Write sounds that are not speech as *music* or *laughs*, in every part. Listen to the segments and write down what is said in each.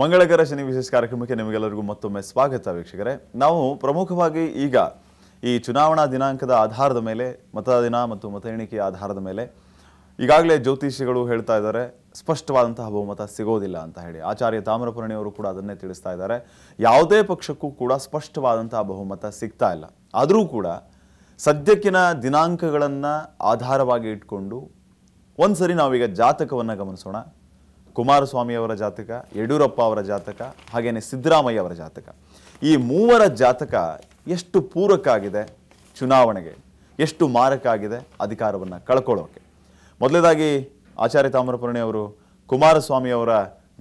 ಮಂಗಳಕರ ಶನಿ ವಿಶೇಷ ಕಾರ್ಯಕ್ರಮಕ್ಕೆ ನಿಮಗೆಲ್ಲರಿಗೂ ಮತ್ತೊಮ್ಮೆ ಸ್ವಾಗತ ವೀಕ್ಷಕರೇ ನಾವು ಪ್ರಮುಖವಾಗಿ ಈಗ ಈ ಚುನಾವಣಾ ದಿನಾಂಕದ ಆಧಾರದ ಮೇಲೆ ಮತದಿನ ಮತ್ತು ಮತ ಎಣಿಕೆಯ ಆಧಾರದ ಮೇಲೆ ಈಗಾಗಲೇ ಜ್ಯೋತಿಷಿಗಳು ಹೇಳ್ತಾ ಇದ್ದಾರೆ ಸ್ಪಷ್ಟವಾದಂತಹ ಬಹುಮತ ಸಿಗೋದಿಲ್ಲ ಅಂತ ಹೇಳಿ ಆಚಾರ್ಯ ತಾಮ್ರಪುರಣಿಯವರು ಕೂಡ ಅದನ್ನೇ ತಿಳಿಸ್ತಾ ಇದ್ದಾರೆ ಯಾವುದೇ ಪಕ್ಷಕ್ಕೂ ಕೂಡ ಸ್ಪಷ್ಟವಾದಂತಹ ಬಹುಮತ ಸಿಗ್ತಾ ಇಲ್ಲ ಆದರೂ ಕೂಡ ಸದ್ಯಕ್ಕಿನ ದಿನಾಂಕಗಳನ್ನು ಆಧಾರವಾಗಿ ಇಟ್ಕೊಂಡು ಒಂದು ಸರಿ ನಾವೀಗ ಜಾತಕವನ್ನು ಗಮನಿಸೋಣ ಕುಮಾರಸ್ವಾಮಿಯವರ ಅವರ ಜಾತಕ ಯಡಿಯೂರಪ್ಪ ಅವರ ಜಾತಕ ಹಾಗೆಯೇ ಸಿದ್ದರಾಮಯ್ಯ ಅವರ ಜಾತಕ ಈ ಮೂವರ ಜಾತಕ ಎಷ್ಟು ಪೂರಕ ಆಗಿದೆ ಚುನಾವಣೆಗೆ ಎಷ್ಟು ಮಾರಕ ಆಗಿದೆ ಅಧಿಕಾರವನ್ನು ಕಳ್ಕೊಳ್ಳೋಕೆ ಮೊದಲನೇದಾಗಿ ಆಚಾರ್ಯ ತಾಮ್ರಪುರಣಿ ಅವರು ಕುಮಾರಸ್ವಾಮಿ ಅವರ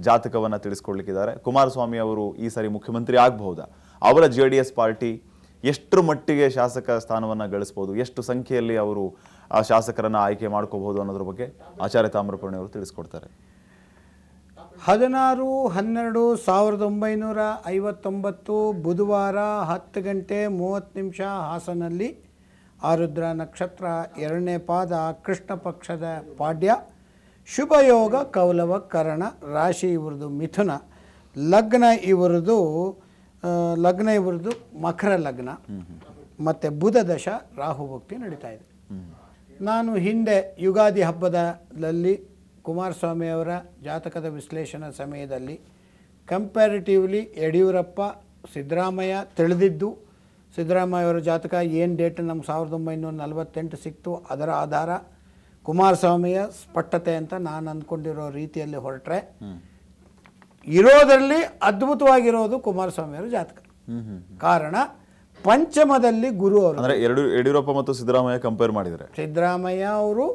ಜಾತಕವನ್ನು ತಿಳಿಸ್ಕೊಡ್ಲಿಕ್ಕಿದ್ದಾರೆ ಕುಮಾರಸ್ವಾಮಿ ಅವರು ಈ ಸಾರಿ ಮುಖ್ಯಮಂತ್ರಿ ಆಗಬಹುದಾ ಅವರ ಜೆ ಡಿ ಎಸ್ ಪಾರ್ಟಿ ಎಷ್ಟರ ಮಟ್ಟಿಗೆ ಶಾಸಕ ಸ್ಥಾನವನ್ನು ಗಳಿಸ್ಬೋದು ಎಷ್ಟು ಸಂಖ್ಯೆಯಲ್ಲಿ ಅವರು ಆ ಶಾಸಕರನ್ನು ಆಯ್ಕೆ ಮಾಡ್ಕೋಬಹುದು ಅನ್ನೋದ್ರ ಬಗ್ಗೆ ಆಚಾರ್ಯ ತಾಮ್ರಪುರ್ಣಿ ಅವರು ತಿಳಿಸ್ಕೊಡ್ತಾರೆ ಹದಿನಾರು ಹನ್ನೆರಡು ಸಾವಿರದ ಒಂಬೈನೂರ ಐವತ್ತೊಂಬತ್ತು ಬುಧವಾರ ಹತ್ತು ಗಂಟೆ ಮೂವತ್ತು ನಿಮಿಷ ಹಾಸನಲ್ಲಿ ಆರುದ್ರ ನಕ್ಷತ್ರ ಎರಡನೇ ಪಾದ ಕೃಷ್ಣ ಪಕ್ಷದ ಪಾಡ್ಯ ಶುಭಯೋಗ ಕೌಲವ ಕರಣ ರಾಶಿ ಇವರದು ಮಿಥುನ ಲಗ್ನ ಇವರದು ಲಗ್ನ ಇವರದು ಮಕರ ಲಗ್ನ ಮತ್ತು ಬುಧ ದಶ ರಾಹುಭಕ್ತಿ ನಡೀತಾ ಇದೆ ನಾನು ಹಿಂದೆ ಯುಗಾದಿ ಹಬ್ಬದಲ್ಲಿ ಕುಮಾರಸ್ವಾಮಿಯವರ ಜಾತಕದ ವಿಶ್ಲೇಷಣೆ ಸಮಯದಲ್ಲಿ ಕಂಪ್ಯಾರಿಟಿವ್ಲಿ ಯಡಿಯೂರಪ್ಪ ಸಿದ್ದರಾಮಯ್ಯ ತಿಳಿದಿದ್ದು ಅವರ ಜಾತಕ ಏನು ಡೇಟ್ ನಮ್ಗೆ ಸಾವಿರದ ಒಂಬೈನೂರ ನಲವತ್ತೆಂಟು ಸಿಕ್ತು ಅದರ ಆಧಾರ ಕುಮಾರಸ್ವಾಮಿಯ ಸ್ಪಷ್ಟತೆ ಅಂತ ನಾನು ಅಂದ್ಕೊಂಡಿರೋ ರೀತಿಯಲ್ಲಿ ಹೊರಟ್ರೆ ಇರೋದರಲ್ಲಿ ಅದ್ಭುತವಾಗಿರೋದು ಕುಮಾರಸ್ವಾಮಿಯವರ ಜಾತಕ ಕಾರಣ ಪಂಚಮದಲ್ಲಿ ಗುರು ಅವರು ಯಡಿಯೂರಪ್ಪ ಮತ್ತು ಸಿದ್ದರಾಮಯ್ಯ ಕಂಪೇರ್ ಮಾಡಿದರೆ ಸಿದ್ದರಾಮಯ್ಯ ಅವರು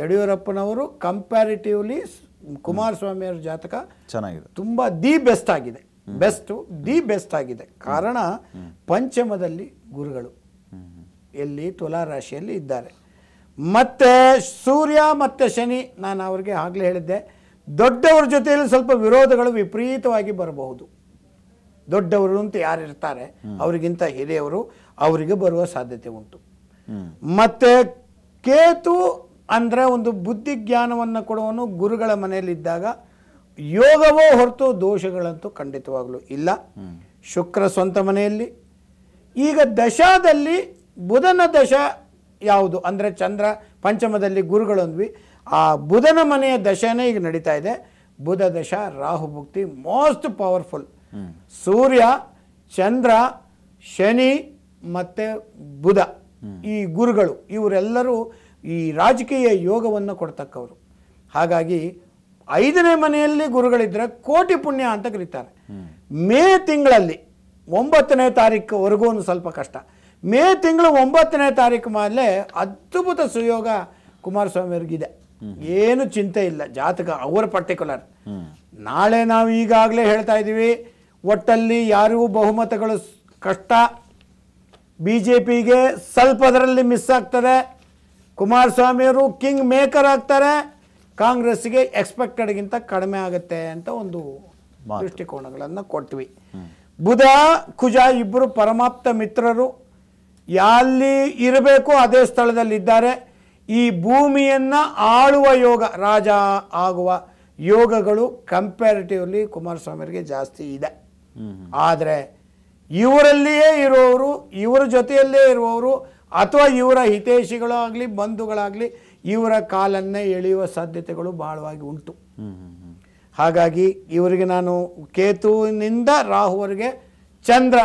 ಯಡಿಯೂರಪ್ಪನವರು ಕಂಪ್ಯಾರಿಟಿವ್ಲಿ ಕುಮಾರಸ್ವಾಮಿಯವರ ಜಾತಕ ಚೆನ್ನಾಗಿದೆ ತುಂಬ ದಿ ಬೆಸ್ಟ್ ಆಗಿದೆ ಬೆಸ್ಟು ದಿ ಬೆಸ್ಟ್ ಆಗಿದೆ ಕಾರಣ ಪಂಚಮದಲ್ಲಿ ಗುರುಗಳು ಎಲ್ಲಿ ತುಲಾ ರಾಶಿಯಲ್ಲಿ ಇದ್ದಾರೆ ಮತ್ತೆ ಸೂರ್ಯ ಮತ್ತು ಶನಿ ನಾನು ಅವ್ರಿಗೆ ಆಗಲೇ ಹೇಳಿದ್ದೆ ದೊಡ್ಡವ್ರ ಜೊತೆಯಲ್ಲಿ ಸ್ವಲ್ಪ ವಿರೋಧಗಳು ವಿಪರೀತವಾಗಿ ಬರಬಹುದು ದೊಡ್ಡವರು ಅಂತ ಯಾರಿರ್ತಾರೆ ಅವರಿಗಿಂತ ಹಿರಿಯವರು ಅವರಿಗೆ ಬರುವ ಸಾಧ್ಯತೆ ಉಂಟು ಮತ್ತೆ ಕೇತು ಅಂದರೆ ಒಂದು ಬುದ್ಧಿ ಜ್ಞಾನವನ್ನು ಕೊಡುವನು ಗುರುಗಳ ಮನೆಯಲ್ಲಿದ್ದಾಗ ಯೋಗವೋ ಹೊರತು ದೋಷಗಳಂತೂ ಖಂಡಿತವಾಗಲೂ ಇಲ್ಲ ಶುಕ್ರ ಸ್ವಂತ ಮನೆಯಲ್ಲಿ ಈಗ ದಶಾದಲ್ಲಿ ಬುಧನ ದಶ ಯಾವುದು ಅಂದರೆ ಚಂದ್ರ ಪಂಚಮದಲ್ಲಿ ಗುರುಗಳೊಂದ್ವಿ ಆ ಬುಧನ ಮನೆಯ ದಶನೇ ಈಗ ನಡೀತಾ ಇದೆ ಬುಧ ದಶ ರಾಹು ಭುಕ್ತಿ ಮೋಸ್ಟ್ ಪವರ್ಫುಲ್ ಸೂರ್ಯ ಚಂದ್ರ ಶನಿ ಮತ್ತು ಬುಧ ಈ ಗುರುಗಳು ಇವರೆಲ್ಲರೂ ಈ ರಾಜಕೀಯ ಯೋಗವನ್ನು ಕೊಡ್ತಕ್ಕವರು ಹಾಗಾಗಿ ಐದನೇ ಮನೆಯಲ್ಲಿ ಗುರುಗಳಿದ್ದರೆ ಕೋಟಿ ಪುಣ್ಯ ಅಂತ ಕರೀತಾರೆ ಮೇ ತಿಂಗಳಲ್ಲಿ ಒಂಬತ್ತನೇ ತಾರೀಕುವರೆಗೂ ಒಂದು ಸ್ವಲ್ಪ ಕಷ್ಟ ಮೇ ತಿಂಗಳು ಒಂಬತ್ತನೇ ತಾರೀಕು ಮೇಲೆ ಅದ್ಭುತ ಸುಯೋಗ ಕುಮಾರಸ್ವಾಮಿಯವ್ರಿಗಿದೆ ಏನು ಚಿಂತೆ ಇಲ್ಲ ಜಾತಕ ಅವರ ಪರ್ಟಿಕ್ಯುಲರ್ ನಾಳೆ ನಾವು ಈಗಾಗಲೇ ಹೇಳ್ತಾ ಇದ್ದೀವಿ ಒಟ್ಟಲ್ಲಿ ಯಾರಿಗೂ ಬಹುಮತಗಳು ಕಷ್ಟ ಬಿ ಜೆ ಪಿಗೆ ಸ್ವಲ್ಪದರಲ್ಲಿ ಮಿಸ್ ಆಗ್ತದೆ ಕುಮಾರಸ್ವಾಮಿಯವರು ಕಿಂಗ್ ಮೇಕರ್ ಆಗ್ತಾರೆ ಕಾಂಗ್ರೆಸ್ಗೆ ಎಕ್ಸ್ಪೆಕ್ಟೆಡ್ಗಿಂತ ಕಡಿಮೆ ಆಗುತ್ತೆ ಅಂತ ಒಂದು ದೃಷ್ಟಿಕೋನಗಳನ್ನು ಕೊಟ್ವಿ ಬುಧ ಕುಜ ಇಬ್ಬರು ಪರಮಾಪ್ತ ಮಿತ್ರರು ಎಲ್ಲಿ ಇರಬೇಕು ಅದೇ ಸ್ಥಳದಲ್ಲಿದ್ದಾರೆ ಈ ಭೂಮಿಯನ್ನು ಆಳುವ ಯೋಗ ರಾಜ ಆಗುವ ಯೋಗಗಳು ಕಂಪ್ಯಾರಿಟಿವ್ಲಿ ಕುಮಾರಸ್ವಾಮಿಯವರಿಗೆ ಜಾಸ್ತಿ ಇದೆ ಆದರೆ ಇವರಲ್ಲಿಯೇ ಇರುವವರು ಇವರ ಜೊತೆಯಲ್ಲೇ ಇರುವವರು ಅಥವಾ ಇವರ ಹಿತೈಷಿಗಳು ಆಗಲಿ ಬಂಧುಗಳಾಗಲಿ ಇವರ ಕಾಲನ್ನೇ ಎಳೆಯುವ ಸಾಧ್ಯತೆಗಳು ಬಹಳವಾಗಿ ಉಂಟು ಹಾಗಾಗಿ ಇವರಿಗೆ ನಾನು ಕೇತುವಿನಿಂದ ರಾಹುವರಿಗೆ ಚಂದ್ರ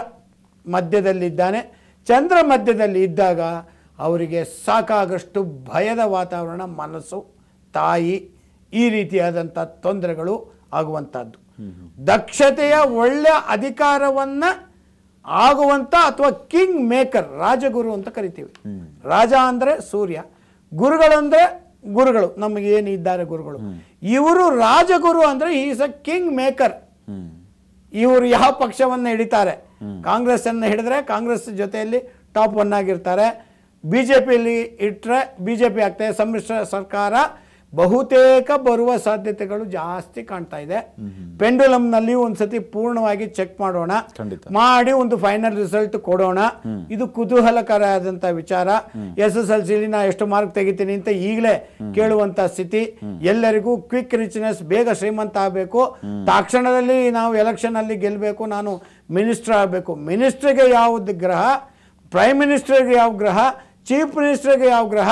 ಮಧ್ಯದಲ್ಲಿದ್ದಾನೆ ಚಂದ್ರ ಮಧ್ಯದಲ್ಲಿ ಇದ್ದಾಗ ಅವರಿಗೆ ಸಾಕಾಗಷ್ಟು ಭಯದ ವಾತಾವರಣ ಮನಸ್ಸು ತಾಯಿ ಈ ರೀತಿಯಾದಂಥ ತೊಂದರೆಗಳು ಆಗುವಂಥದ್ದು ದಕ್ಷತೆಯ ಒಳ್ಳೆಯ ಅಧಿಕಾರವನ್ನು ಆಗುವಂಥ ಅಥವಾ ಕಿಂಗ್ ಮೇಕರ್ ರಾಜಗುರು ಅಂತ ಕರಿತೀವಿ ರಾಜ ಅಂದರೆ ಸೂರ್ಯ ಗುರುಗಳಂದ್ರೆ ಗುರುಗಳು ನಮಗೆ ಏನು ಇದ್ದಾರೆ ಗುರುಗಳು ಇವರು ರಾಜಗುರು ಅಂದರೆ ಈಸ್ ಅ ಕಿಂಗ್ ಮೇಕರ್ ಇವರು ಯಾವ ಪಕ್ಷವನ್ನು ಹಿಡಿತಾರೆ ಅನ್ನ ಹಿಡಿದ್ರೆ ಕಾಂಗ್ರೆಸ್ ಜೊತೆಯಲ್ಲಿ ಟಾಪ್ ಒನ್ ಆಗಿರ್ತಾರೆ ಬಿ ಜೆ ಪಿಯಲ್ಲಿ ಇಟ್ಟರೆ ಬಿ ಜೆ ಪಿ ಆಗ್ತದೆ ಸಮ್ಮಿಶ್ರ ಸರ್ಕಾರ ಬಹುತೇಕ ಬರುವ ಸಾಧ್ಯತೆಗಳು ಜಾಸ್ತಿ ಕಾಣ್ತಾ ಇದೆ ಪೆಂಡುಲಮ್ನಲ್ಲಿ ಒಂದ್ಸತಿ ಪೂರ್ಣವಾಗಿ ಚೆಕ್ ಮಾಡೋಣ ಮಾಡಿ ಒಂದು ಫೈನಲ್ ರಿಸಲ್ಟ್ ಕೊಡೋಣ ಇದು ಕುತೂಹಲಕರ ಆದಂತ ವಿಚಾರ ಎಸ್ ಎಸ್ ಎಲ್ ಸಿಲಿ ನಾ ಎಷ್ಟು ಮಾರ್ಕ್ ತೆಗಿತೀನಿ ಅಂತ ಈಗಲೇ ಕೇಳುವಂತ ಸ್ಥಿತಿ ಎಲ್ಲರಿಗೂ ಕ್ವಿಕ್ ರಿಚ್ನೆಸ್ ಬೇಗ ಶ್ರೀಮಂತ ಆಗಬೇಕು ತಕ್ಷಣದಲ್ಲಿ ನಾವು ಎಲೆಕ್ಷನ್ ಅಲ್ಲಿ ಗೆಲ್ಲಬೇಕು ನಾನು ಮಿನಿಸ್ಟರ್ ಆಗಬೇಕು ಮಿನಿಸ್ಟರ್ಗೆ ಯಾವ್ದು ಗ್ರಹ ಪ್ರೈಮ್ ಮಿನಿಸ್ಟರ್ಗೆ ಯಾವ ಗ್ರಹ ಚೀಫ್ ಮಿನಿಸ್ಟರ್ಗೆ ಯಾವ ಗ್ರಹ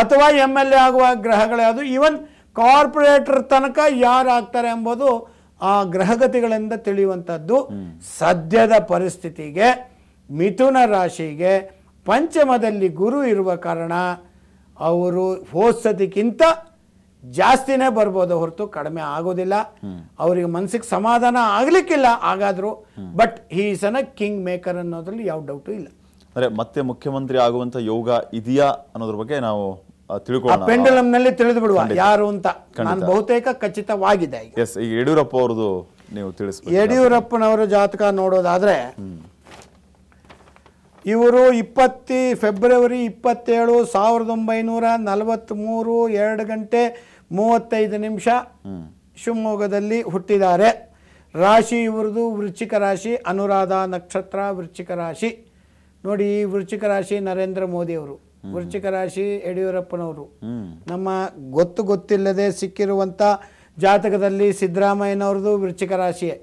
ಅಥವಾ ಎಮ್ ಎಲ್ ಎ ಆಗುವ ಗ್ರಹಗಳ್ಯಾವುದು ಈವನ್ ಕಾರ್ಪೊರೇಟರ್ ತನಕ ಯಾರು ಆಗ್ತಾರೆ ಎಂಬುದು ಆ ಗ್ರಹಗತಿಗಳಿಂದ ತಿಳಿಯುವಂಥದ್ದು ಸದ್ಯದ ಪರಿಸ್ಥಿತಿಗೆ ಮಿಥುನ ರಾಶಿಗೆ ಪಂಚಮದಲ್ಲಿ ಗುರು ಇರುವ ಕಾರಣ ಅವರು ಹೋದ್ಸತಿಗಿಂತ ಜಾಸ್ತಿನೇ ಬರ್ಬೋದು ಹೊರತು ಕಡಿಮೆ ಆಗೋದಿಲ್ಲ ಅವರಿಗೆ ಮನಸ್ಸಿಗೆ ಸಮಾಧಾನ ಆಗಲಿಕ್ಕಿಲ್ಲ ಹಾಗಾದರೂ ಬಟ್ ಈ ಸನ ಕಿಂಗ್ ಮೇಕರ್ ಅನ್ನೋದ್ರಲ್ಲಿ ಯಾವ ಡೌಟು ಇಲ್ಲ ಅಂದರೆ ಮತ್ತೆ ಮುಖ್ಯಮಂತ್ರಿ ಆಗುವಂತ ಯೋಗ ಇದೆಯಾ ಅನ್ನೋದ್ರ ಬಗ್ಗೆ ನಾವು ತಿಳ್ಕೊಳ್ಳೋಣ ತಿಳಿದು ಬಿಡುವ ಯಾರು ಅಂತ ನಾನು ಬಹುತೇಕ ಖಚಿತವಾಗಿದೆ ಎಸ್ ಈಗ ಯಡಿಯೂರಪ್ಪ ಅವರದು ನೀವು ತಿಳಿಸ ಯಡಿಯೂರಪ್ಪನವರ ಜಾತಕ ನೋಡೋದಾದ್ರೆ ಇವರು ಇಪ್ಪತ್ತಿ ಫೆಬ್ರವರಿ ಇಪ್ಪತ್ತೇಳು ಸಾವಿರದ ಒಂಬೈನೂರ ಮೂರು ಎರಡು ಗಂಟೆ ಮೂವತ್ತೈದು ನಿಮಿಷ ಶಿವಮೊಗ್ಗದಲ್ಲಿ ಹುಟ್ಟಿದ್ದಾರೆ ರಾಶಿ ಇವರದು ವೃಶ್ಚಿಕ ರಾಶಿ ಅನುರಾಧ ನಕ್ಷತ್ರ ವೃಶ್ಚಿಕ ರಾಶಿ ನೋಡಿ ವೃಶ್ಚಿಕ ರಾಶಿ ನರೇಂದ್ರ ಮೋದಿಯವರು ವೃಶ್ಚಿಕ ರಾಶಿ ಯಡಿಯೂರಪ್ಪನವರು ನಮ್ಮ ಗೊತ್ತು ಗೊತ್ತಿಲ್ಲದೆ ಸಿಕ್ಕಿರುವಂಥ ಜಾತಕದಲ್ಲಿ ಸಿದ್ದರಾಮಯ್ಯನವ್ರದ್ದು ವೃಶ್ಚಿಕ ರಾಶಿಯೇ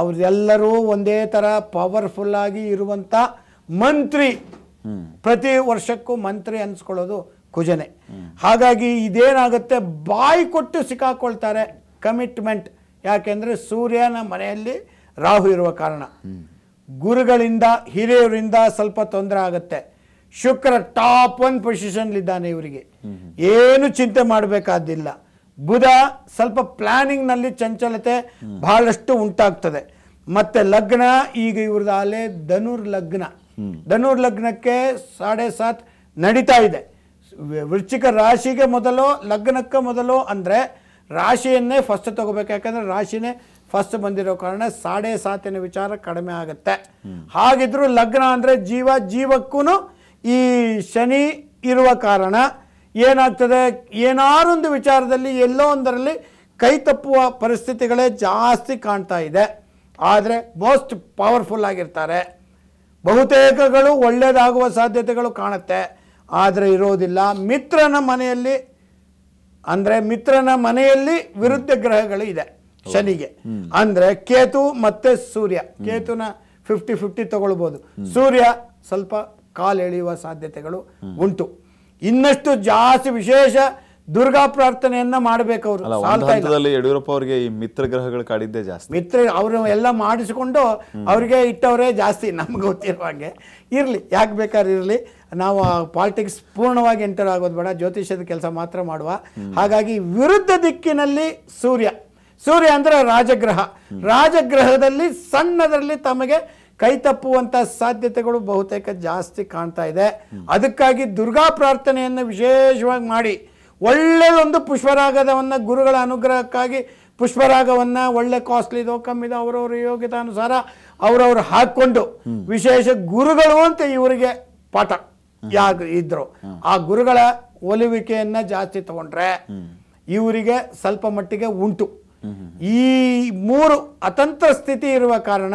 ಅವ್ರದೆಲ್ಲರೂ ಒಂದೇ ಥರ ಪವರ್ಫುಲ್ ಆಗಿ ಇರುವಂಥ ಮಂತ್ರಿ ಪ್ರತಿ ವರ್ಷಕ್ಕೂ ಮಂತ್ರಿ ಅನ್ಸ್ಕೊಳ್ಳೋದು ಕುಜನೆ ಹಾಗಾಗಿ ಇದೇನಾಗುತ್ತೆ ಬಾಯಿ ಕೊಟ್ಟು ಸಿಕ್ಕಾಕೊಳ್ತಾರೆ ಕಮಿಟ್ಮೆಂಟ್ ಯಾಕೆಂದರೆ ಸೂರ್ಯನ ಮನೆಯಲ್ಲಿ ರಾಹು ಇರುವ ಕಾರಣ ಗುರುಗಳಿಂದ ಹಿರಿಯರಿಂದ ಸ್ವಲ್ಪ ತೊಂದರೆ ಆಗುತ್ತೆ ಶುಕ್ರ ಟಾಪ್ ಒನ್ ಪೊಸಿಷನ್ಲಿದ್ದಾನೆ ಇವರಿಗೆ ಏನು ಚಿಂತೆ ಮಾಡಬೇಕಾದಿಲ್ಲ ಬುಧ ಸ್ವಲ್ಪ ಪ್ಲಾನಿಂಗ್ನಲ್ಲಿ ಚಂಚಲತೆ ಬಹಳಷ್ಟು ಉಂಟಾಗ್ತದೆ ಮತ್ತೆ ಲಗ್ನ ಈಗ ಇವ್ರದ್ದು ಅಲೆ ಧನುರ್ ಲಗ್ನ ಧನುರ್ ಲಗ್ನಕ್ಕೆ ಸಾಡೆ ಸಾತ್ ನಡೀತಾ ಇದೆ ವೃಶ್ಚಿಕ ರಾಶಿಗೆ ಮೊದಲು ಲಗ್ನಕ್ಕೆ ಮೊದಲು ಅಂದರೆ ರಾಶಿಯನ್ನೇ ಫಸ್ಟ್ ತಗೋಬೇಕು ಯಾಕಂದರೆ ರಾಶಿನೇ ಫಸ್ಟ್ ಬಂದಿರೋ ಕಾರಣ ಸಾಡೆ ಸಾತಿನ ವಿಚಾರ ಕಡಿಮೆ ಆಗುತ್ತೆ ಹಾಗಿದ್ರು ಲಗ್ನ ಅಂದರೆ ಜೀವ ಜೀವಕ್ಕೂ ಈ ಶನಿ ಇರುವ ಕಾರಣ ಏನಾಗ್ತದೆ ಏನಾರೊಂದು ವಿಚಾರದಲ್ಲಿ ಎಲ್ಲೋ ಒಂದರಲ್ಲಿ ಕೈ ತಪ್ಪುವ ಪರಿಸ್ಥಿತಿಗಳೇ ಜಾಸ್ತಿ ಕಾಣ್ತಾ ಇದೆ ಆದರೆ ಮೋಸ್ಟ್ ಪವರ್ಫುಲ್ ಆಗಿರ್ತಾರೆ ಬಹುತೇಕಗಳು ಒಳ್ಳೆಯದಾಗುವ ಸಾಧ್ಯತೆಗಳು ಕಾಣುತ್ತೆ ಆದರೆ ಇರೋದಿಲ್ಲ ಮಿತ್ರನ ಮನೆಯಲ್ಲಿ ಅಂದರೆ ಮಿತ್ರನ ಮನೆಯಲ್ಲಿ ವಿರುದ್ಧ ಗ್ರಹಗಳು ಇದೆ ಶನಿಗೆ ಅಂದ್ರೆ ಕೇತು ಮತ್ತೆ ಸೂರ್ಯ ಕೇತುನ ಫಿಫ್ಟಿ ಫಿಫ್ಟಿ ತಗೊಳ್ಬೋದು ಸೂರ್ಯ ಸ್ವಲ್ಪ ಕಾಲು ಎಳೆಯುವ ಸಾಧ್ಯತೆಗಳು ಉಂಟು ಇನ್ನಷ್ಟು ಜಾಸ್ತಿ ವಿಶೇಷ ದುರ್ಗಾ ಪ್ರಾರ್ಥನೆಯನ್ನ ಮಾಡಬೇಕವ್ರು ಯಡಿಯೂರಪ್ಪ ಅವರಿಗೆ ಈ ಮಿತ್ರ ಗ್ರಹಗಳು ಕಾಡಿದ್ದೆ ಜಾಸ್ತಿ ಮಿತ್ರ ಅವರು ಎಲ್ಲ ಮಾಡಿಸಿಕೊಂಡು ಅವ್ರಿಗೆ ಇಟ್ಟವರೇ ಜಾಸ್ತಿ ನಮ್ಗೆ ಗೊತ್ತಿರುವ ಹಾಗೆ ಇರಲಿ ಯಾಕೆ ಬೇಕಾದ್ರೆ ಇರಲಿ ನಾವು ಪಾಲಿಟಿಕ್ಸ್ ಪೂರ್ಣವಾಗಿ ಎಂಟರ್ ಆಗೋದು ಬೇಡ ಜ್ಯೋತಿಷ್ಯದ ಕೆಲಸ ಮಾತ್ರ ಮಾಡುವ ಹಾಗಾಗಿ ವಿರುದ್ಧ ದಿಕ್ಕಿನಲ್ಲಿ ಸೂರ್ಯ ಸೂರ್ಯ ಅಂದರೆ ರಾಜಗ್ರಹ ರಾಜಗ್ರಹದಲ್ಲಿ ಸಣ್ಣದರಲ್ಲಿ ತಮಗೆ ಕೈ ಸಾಧ್ಯತೆಗಳು ಬಹುತೇಕ ಜಾಸ್ತಿ ಕಾಣ್ತಾ ಇದೆ ಅದಕ್ಕಾಗಿ ದುರ್ಗಾ ಪ್ರಾರ್ಥನೆಯನ್ನು ವಿಶೇಷವಾಗಿ ಮಾಡಿ ಒಳ್ಳೆಯದೊಂದು ಪುಷ್ಪರಾಗದವನ್ನು ಗುರುಗಳ ಅನುಗ್ರಹಕ್ಕಾಗಿ ಪುಷ್ಪರಾಗವನ್ನು ಒಳ್ಳೆ ಇದೋ ಕಮ್ಮಿದೋ ಯೋಗ್ಯತೆ ಯೋಗ್ಯತಾನುಸಾರ ಅವರವ್ರು ಹಾಕ್ಕೊಂಡು ವಿಶೇಷ ಗುರುಗಳು ಅಂತ ಇವರಿಗೆ ಪಾಠ ಯಾರು ಇದ್ರು ಆ ಗುರುಗಳ ಒಲುವಿಕೆಯನ್ನು ಜಾಸ್ತಿ ತಗೊಂಡ್ರೆ ಇವರಿಗೆ ಸ್ವಲ್ಪ ಮಟ್ಟಿಗೆ ಉಂಟು ಈ ಮೂರು ಅತಂತ್ರ ಸ್ಥಿತಿ ಇರುವ ಕಾರಣ